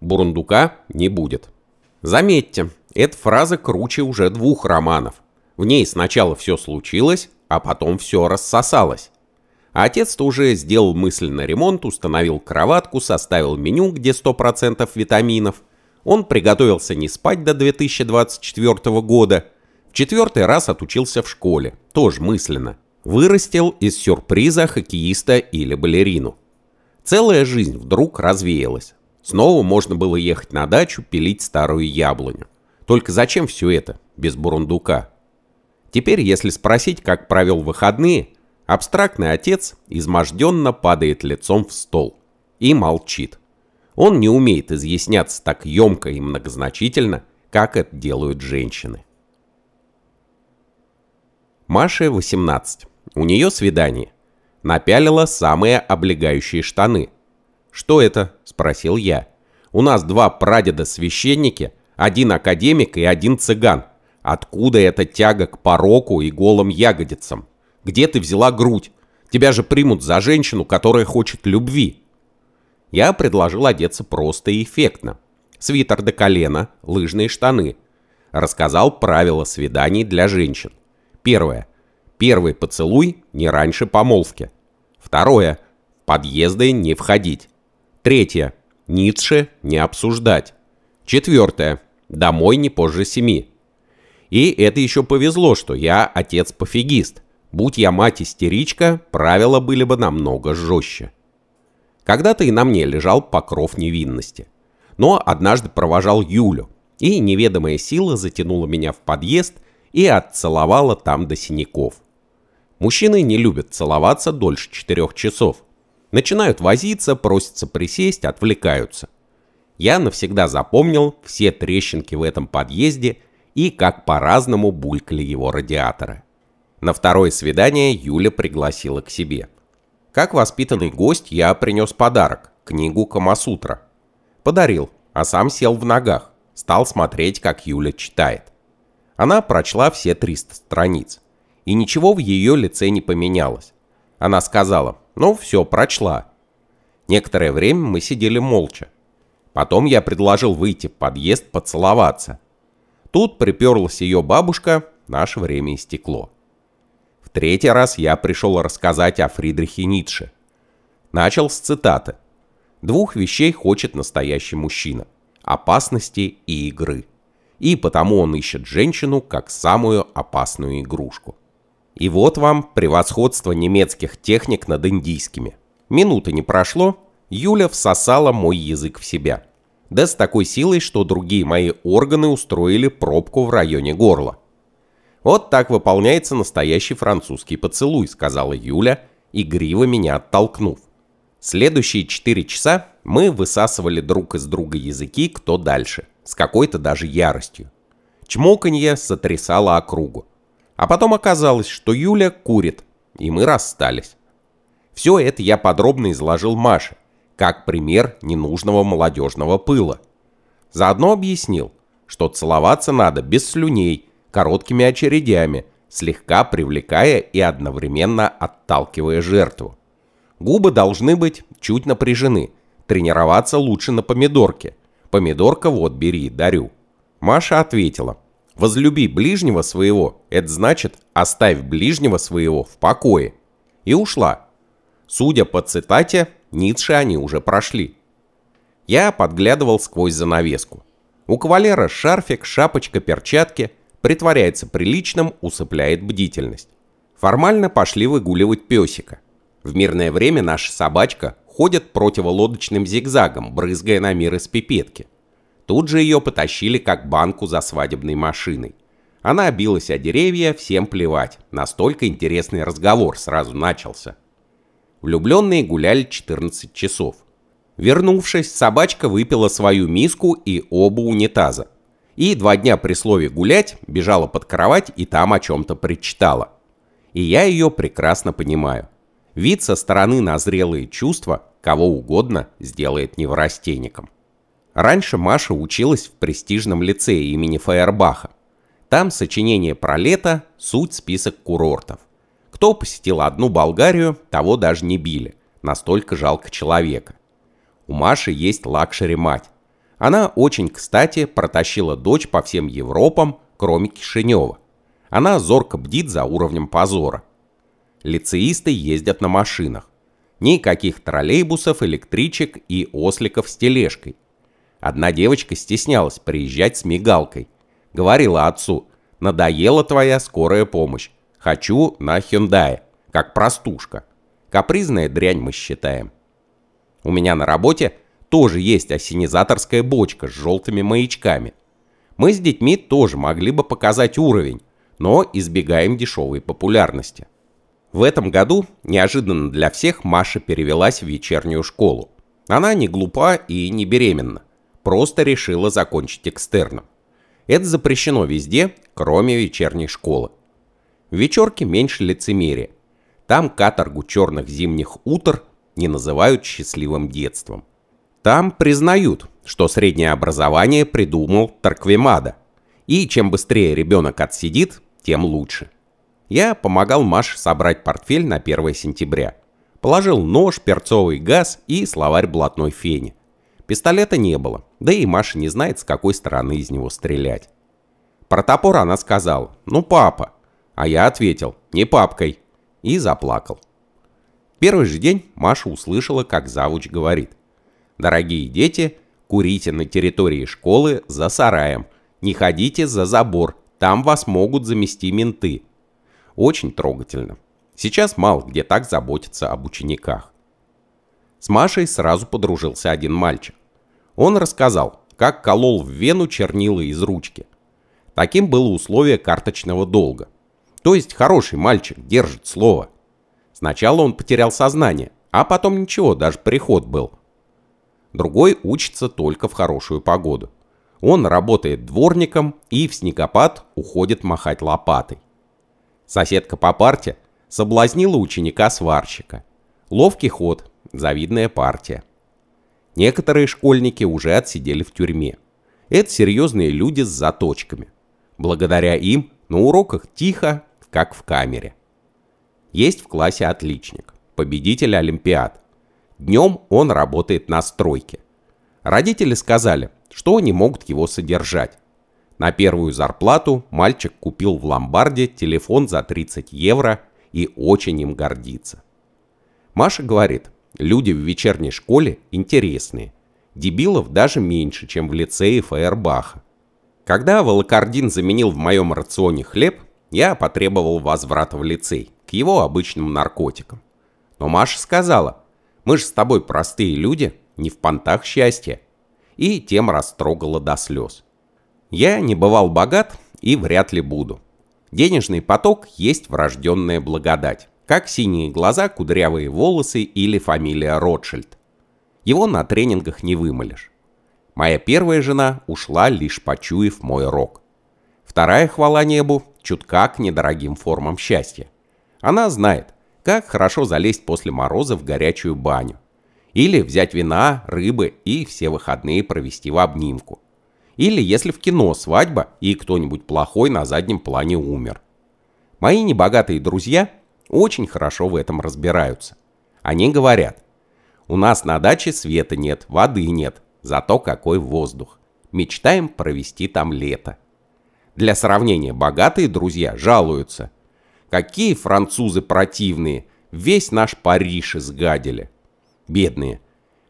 Бурундука не будет. Заметьте, эта фраза круче уже двух романов. В ней сначала все случилось, а потом все рассосалось. Отец-то уже сделал мысленный ремонт, установил кроватку, составил меню, где 100% витаминов. Он приготовился не спать до 2024 года. В четвертый раз отучился в школе, тоже мысленно вырастил из сюрприза хоккеиста или балерину. Целая жизнь вдруг развеялась. Снова можно было ехать на дачу пилить старую яблоню. Только зачем все это, без бурундука? Теперь, если спросить, как провел выходные, абстрактный отец изможденно падает лицом в стол и молчит. Он не умеет изъясняться так емко и многозначительно, как это делают женщины. Маше 18. У нее свидание. Напялила самые облегающие штаны. «Что это?» – спросил я. «У нас два прадеда-священники, один академик и один цыган. Откуда эта тяга к пороку и голым ягодицам? Где ты взяла грудь? Тебя же примут за женщину, которая хочет любви». Я предложил одеться просто и эффектно. Свитер до колена, лыжные штаны. Рассказал правила свиданий для женщин. Первое. Первый поцелуй не раньше помолвки. Второе. В подъезды не входить. Третье. Ницше не обсуждать. Четвертое. Домой не позже семи. И это еще повезло, что я отец-пофигист. Будь я мать-истеричка, правила были бы намного жестче. Когда-то и на мне лежал покров невинности. Но однажды провожал Юлю, и неведомая сила затянула меня в подъезд и отцеловала там до синяков. Мужчины не любят целоваться дольше четырех часов. Начинают возиться, просятся присесть, отвлекаются. Я навсегда запомнил все трещинки в этом подъезде и как по-разному булькали его радиаторы. На второе свидание Юля пригласила к себе. Как воспитанный гость я принес подарок – книгу Камасутра. Подарил, а сам сел в ногах, стал смотреть, как Юля читает. Она прочла все 300 страниц и ничего в ее лице не поменялось. Она сказала, ну все, прочла. Некоторое время мы сидели молча. Потом я предложил выйти в подъезд поцеловаться. Тут приперлась ее бабушка, наше время истекло. В третий раз я пришел рассказать о Фридрихе Ницше. Начал с цитаты. Двух вещей хочет настоящий мужчина – опасности и игры. И потому он ищет женщину как самую опасную игрушку. И вот вам превосходство немецких техник над индийскими. Минуты не прошло, Юля всосала мой язык в себя. Да с такой силой, что другие мои органы устроили пробку в районе горла. «Вот так выполняется настоящий французский поцелуй», — сказала Юля, игриво меня оттолкнув. Следующие четыре часа мы высасывали друг из друга языки кто дальше, с какой-то даже яростью. Чмоканье сотрясало округу. А потом оказалось, что Юля курит, и мы расстались. Все это я подробно изложил Маше, как пример ненужного молодежного пыла. Заодно объяснил, что целоваться надо без слюней, короткими очередями, слегка привлекая и одновременно отталкивая жертву. Губы должны быть чуть напряжены, тренироваться лучше на помидорке. Помидорка вот бери, дарю. Маша ответила – Возлюби ближнего своего, это значит оставь ближнего своего в покое. И ушла. Судя по цитате, Ницше они уже прошли. Я подглядывал сквозь занавеску. У кавалера шарфик, шапочка, перчатки, притворяется приличным, усыпляет бдительность. Формально пошли выгуливать песика. В мирное время наша собачка ходит противолодочным зигзагом, брызгая на мир из пипетки. Тут же ее потащили как банку за свадебной машиной. Она билась о деревья, всем плевать. Настолько интересный разговор сразу начался. Влюбленные гуляли 14 часов. Вернувшись, собачка выпила свою миску и оба унитаза. И два дня при слове «гулять» бежала под кровать и там о чем-то причитала. И я ее прекрасно понимаю. Вид со стороны на зрелые чувства кого угодно сделает неврастенником. Раньше Маша училась в престижном лицее имени Фаербаха. Там сочинение про лето, суть список курортов. Кто посетил одну Болгарию, того даже не били. Настолько жалко человека. У Маши есть лакшери-мать. Она очень кстати протащила дочь по всем Европам, кроме Кишинева. Она зорко бдит за уровнем позора. Лицеисты ездят на машинах. Никаких троллейбусов, электричек и осликов с тележкой. Одна девочка стеснялась приезжать с мигалкой. Говорила отцу, надоела твоя скорая помощь. Хочу на Hyundai, как простушка. Капризная дрянь мы считаем. У меня на работе тоже есть осенизаторская бочка с желтыми маячками. Мы с детьми тоже могли бы показать уровень, но избегаем дешевой популярности. В этом году неожиданно для всех Маша перевелась в вечернюю школу. Она не глупа и не беременна просто решила закончить экстерном. Это запрещено везде, кроме вечерней школы. В вечерке меньше лицемерия. Там каторгу черных зимних утр не называют счастливым детством. Там признают, что среднее образование придумал Тарквемада. И чем быстрее ребенок отсидит, тем лучше. Я помогал Маше собрать портфель на 1 сентября. Положил нож, перцовый газ и словарь блатной фени – Пистолета не было, да и Маша не знает, с какой стороны из него стрелять. Про топор она сказала «Ну, папа!» А я ответил «Не папкой!» и заплакал. Первый же день Маша услышала, как завуч говорит «Дорогие дети, курите на территории школы за сараем, не ходите за забор, там вас могут замести менты». Очень трогательно. Сейчас мало где так заботятся об учениках. С Машей сразу подружился один мальчик. Он рассказал, как колол в вену чернила из ручки. Таким было условие карточного долга. То есть хороший мальчик держит слово. Сначала он потерял сознание, а потом ничего, даже приход был. Другой учится только в хорошую погоду. Он работает дворником и в снегопад уходит махать лопатой. Соседка по парте соблазнила ученика-сварщика. Ловкий ход, завидная партия. Некоторые школьники уже отсидели в тюрьме. Это серьезные люди с заточками. Благодаря им на уроках тихо, как в камере. Есть в классе отличник, победитель Олимпиад. Днем он работает на стройке. Родители сказали, что они могут его содержать. На первую зарплату мальчик купил в ломбарде телефон за 30 евро и очень им гордится. Маша говорит, Люди в вечерней школе интересные. Дебилов даже меньше, чем в лицее Фаербаха. Когда волокордин заменил в моем рационе хлеб, я потребовал возврата в лицей, к его обычным наркотикам. Но Маша сказала, мы же с тобой простые люди, не в понтах счастья. И тем растрогала до слез. Я не бывал богат и вряд ли буду. Денежный поток есть врожденная благодать как синие глаза, кудрявые волосы или фамилия Ротшильд. Его на тренингах не вымолишь. Моя первая жена ушла, лишь почуяв мой рог. Вторая хвала небу чутка к недорогим формам счастья. Она знает, как хорошо залезть после мороза в горячую баню. Или взять вина, рыбы и все выходные провести в обнимку. Или если в кино свадьба и кто-нибудь плохой на заднем плане умер. Мои небогатые друзья очень хорошо в этом разбираются. Они говорят, у нас на даче света нет, воды нет, зато какой воздух. Мечтаем провести там лето. Для сравнения, богатые друзья жалуются. Какие французы противные, весь наш Париж изгадили. Бедные.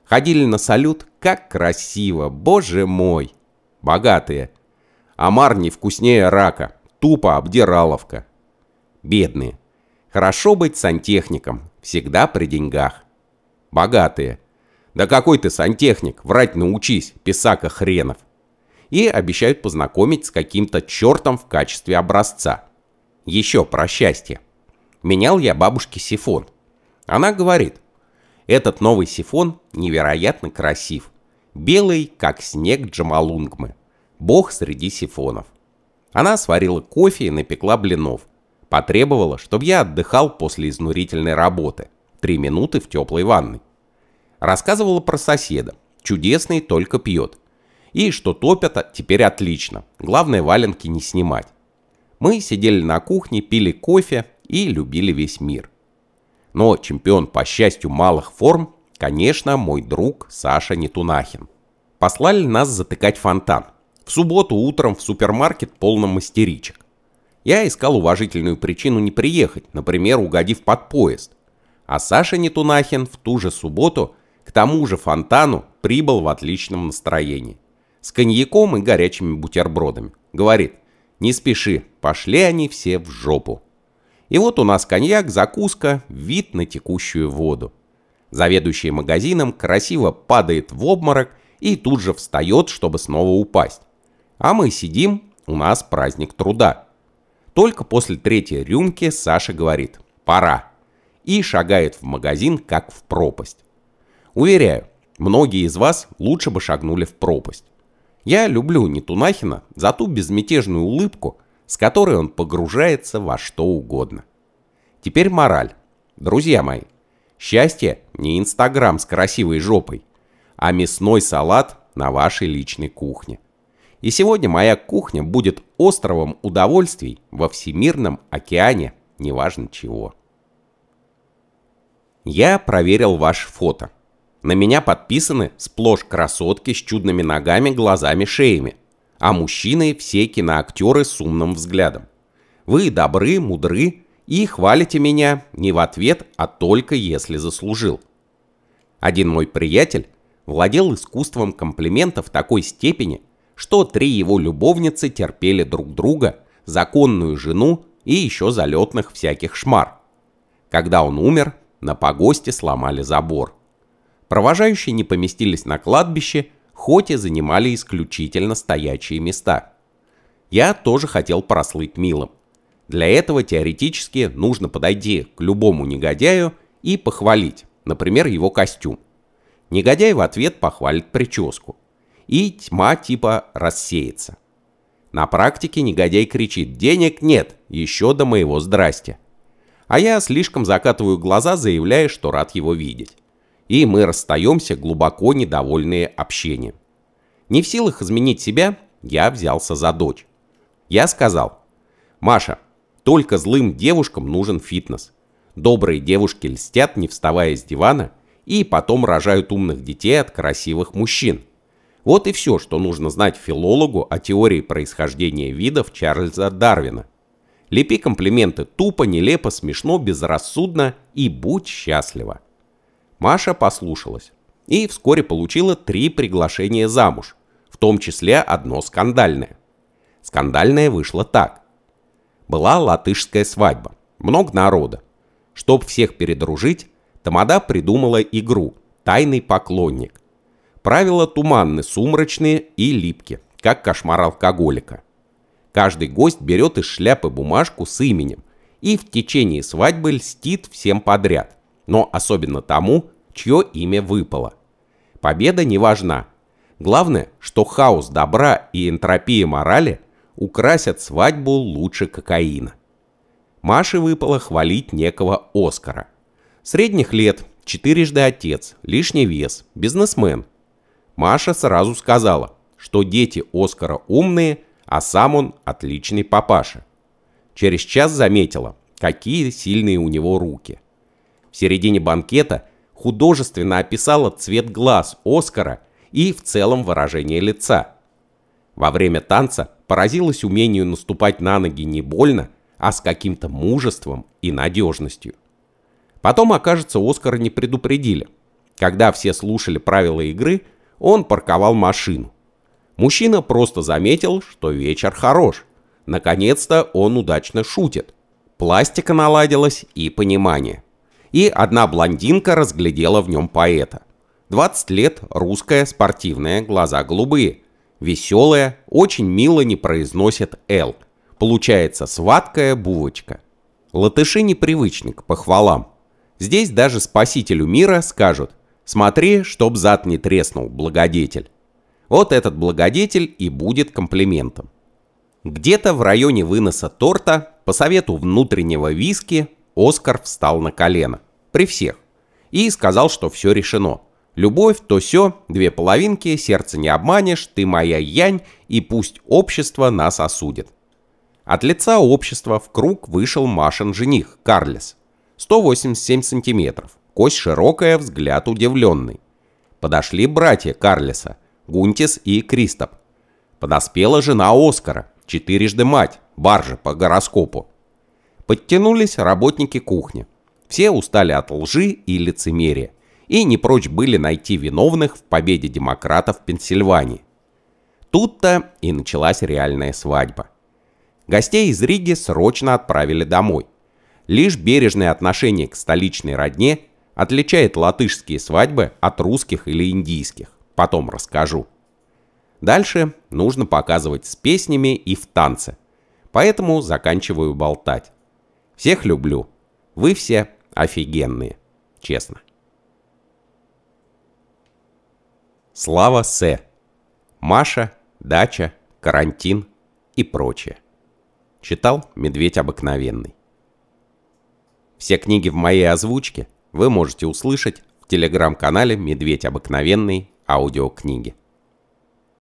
Ходили на салют, как красиво, боже мой. Богатые. Амар не вкуснее рака, тупо обдираловка. Бедные. Хорошо быть сантехником, всегда при деньгах. Богатые. Да какой ты сантехник, врать научись, писака хренов. И обещают познакомить с каким-то чертом в качестве образца. Еще про счастье. Менял я бабушке сифон. Она говорит, этот новый сифон невероятно красив. Белый, как снег Джамалунгмы. Бог среди сифонов. Она сварила кофе и напекла блинов – Потребовала, чтобы я отдыхал после изнурительной работы. Три минуты в теплой ванной. Рассказывала про соседа. Чудесный, только пьет. И что топят, теперь отлично. Главное, валенки не снимать. Мы сидели на кухне, пили кофе и любили весь мир. Но чемпион, по счастью, малых форм, конечно, мой друг Саша Нетунахин. Послали нас затыкать фонтан. В субботу утром в супермаркет полном мастеричек. Я искал уважительную причину не приехать, например, угодив под поезд. А Саша Нетунахин в ту же субботу к тому же фонтану прибыл в отличном настроении. С коньяком и горячими бутербродами. Говорит, не спеши, пошли они все в жопу. И вот у нас коньяк, закуска, вид на текущую воду. Заведующий магазином красиво падает в обморок и тут же встает, чтобы снова упасть. А мы сидим, у нас праздник труда. Только после третьей рюмки Саша говорит «пора» и шагает в магазин, как в пропасть. Уверяю, многие из вас лучше бы шагнули в пропасть. Я люблю Нетунахина за ту безмятежную улыбку, с которой он погружается во что угодно. Теперь мораль. Друзья мои, счастье не Инстаграм с красивой жопой, а мясной салат на вашей личной кухне. И сегодня моя кухня будет островом удовольствий во всемирном океане, неважно чего. Я проверил ваше фото. На меня подписаны сплошь красотки с чудными ногами, глазами, шеями. А мужчины все киноактеры с умным взглядом. Вы добры, мудры и хвалите меня не в ответ, а только если заслужил. Один мой приятель владел искусством комплиментов в такой степени, что три его любовницы терпели друг друга, законную жену и еще залетных всяких шмар. Когда он умер, на погосте сломали забор. Провожающие не поместились на кладбище, хоть и занимали исключительно стоячие места. Я тоже хотел прослыть милым. Для этого теоретически нужно подойти к любому негодяю и похвалить, например, его костюм. Негодяй в ответ похвалит прическу и тьма типа рассеется. На практике негодяй кричит «Денег нет! Еще до моего здрасте!» А я слишком закатываю глаза, заявляя, что рад его видеть. И мы расстаемся, глубоко недовольные общением. Не в силах изменить себя, я взялся за дочь. Я сказал, «Маша, только злым девушкам нужен фитнес. Добрые девушки льстят, не вставая с дивана, и потом рожают умных детей от красивых мужчин. Вот и все, что нужно знать филологу о теории происхождения видов Чарльза Дарвина. Лепи комплименты тупо, нелепо, смешно, безрассудно и будь счастлива. Маша послушалась и вскоре получила три приглашения замуж, в том числе одно скандальное. Скандальное вышло так. Была латышская свадьба, много народа. Чтоб всех передружить, Тамада придумала игру «Тайный поклонник», Правила туманны, сумрачные и липки, как кошмар алкоголика. Каждый гость берет из шляпы бумажку с именем и в течение свадьбы льстит всем подряд, но особенно тому, чье имя выпало. Победа не важна. Главное, что хаос добра и энтропия морали украсят свадьбу лучше кокаина. Маше выпало хвалить некого Оскара. Средних лет, четырежды отец, лишний вес, бизнесмен – Маша сразу сказала, что дети Оскара умные, а сам он отличный папаша. Через час заметила, какие сильные у него руки. В середине банкета художественно описала цвет глаз Оскара и в целом выражение лица. Во время танца поразилась умению наступать на ноги не больно, а с каким-то мужеством и надежностью. Потом, окажется, Оскара не предупредили. Когда все слушали правила игры – он парковал машину. Мужчина просто заметил, что вечер хорош. Наконец-то он удачно шутит. Пластика наладилась и понимание. И одна блондинка разглядела в нем поэта. 20 лет, русская, спортивная, глаза голубые. Веселая, очень мило не произносит «Л». Получается сладкая бувочка. Латыши непривычны к похвалам. Здесь даже спасителю мира скажут Смотри, чтоб зад не треснул, благодетель. Вот этот благодетель и будет комплиментом. Где-то в районе выноса торта, по совету внутреннего виски, Оскар встал на колено. При всех. И сказал, что все решено. Любовь, то все, две половинки, сердце не обманешь, ты моя янь, и пусть общество нас осудит. От лица общества в круг вышел Машин жених, Карлес. 187 сантиметров кость широкая, взгляд удивленный. Подошли братья Карлиса, Гунтис и Кристоп. Подоспела жена Оскара, четырежды мать, баржа по гороскопу. Подтянулись работники кухни. Все устали от лжи и лицемерия и не прочь были найти виновных в победе демократов в Пенсильвании. Тут-то и началась реальная свадьба. Гостей из Риги срочно отправили домой. Лишь бережное отношение к столичной родне отличает латышские свадьбы от русских или индийских. Потом расскажу. Дальше нужно показывать с песнями и в танце. Поэтому заканчиваю болтать. Всех люблю. Вы все офигенные. Честно. Слава С. Маша, дача, карантин и прочее. Читал «Медведь обыкновенный». Все книги в моей озвучке – вы можете услышать в телеграм-канале «Медведь обыкновенный» аудиокниги.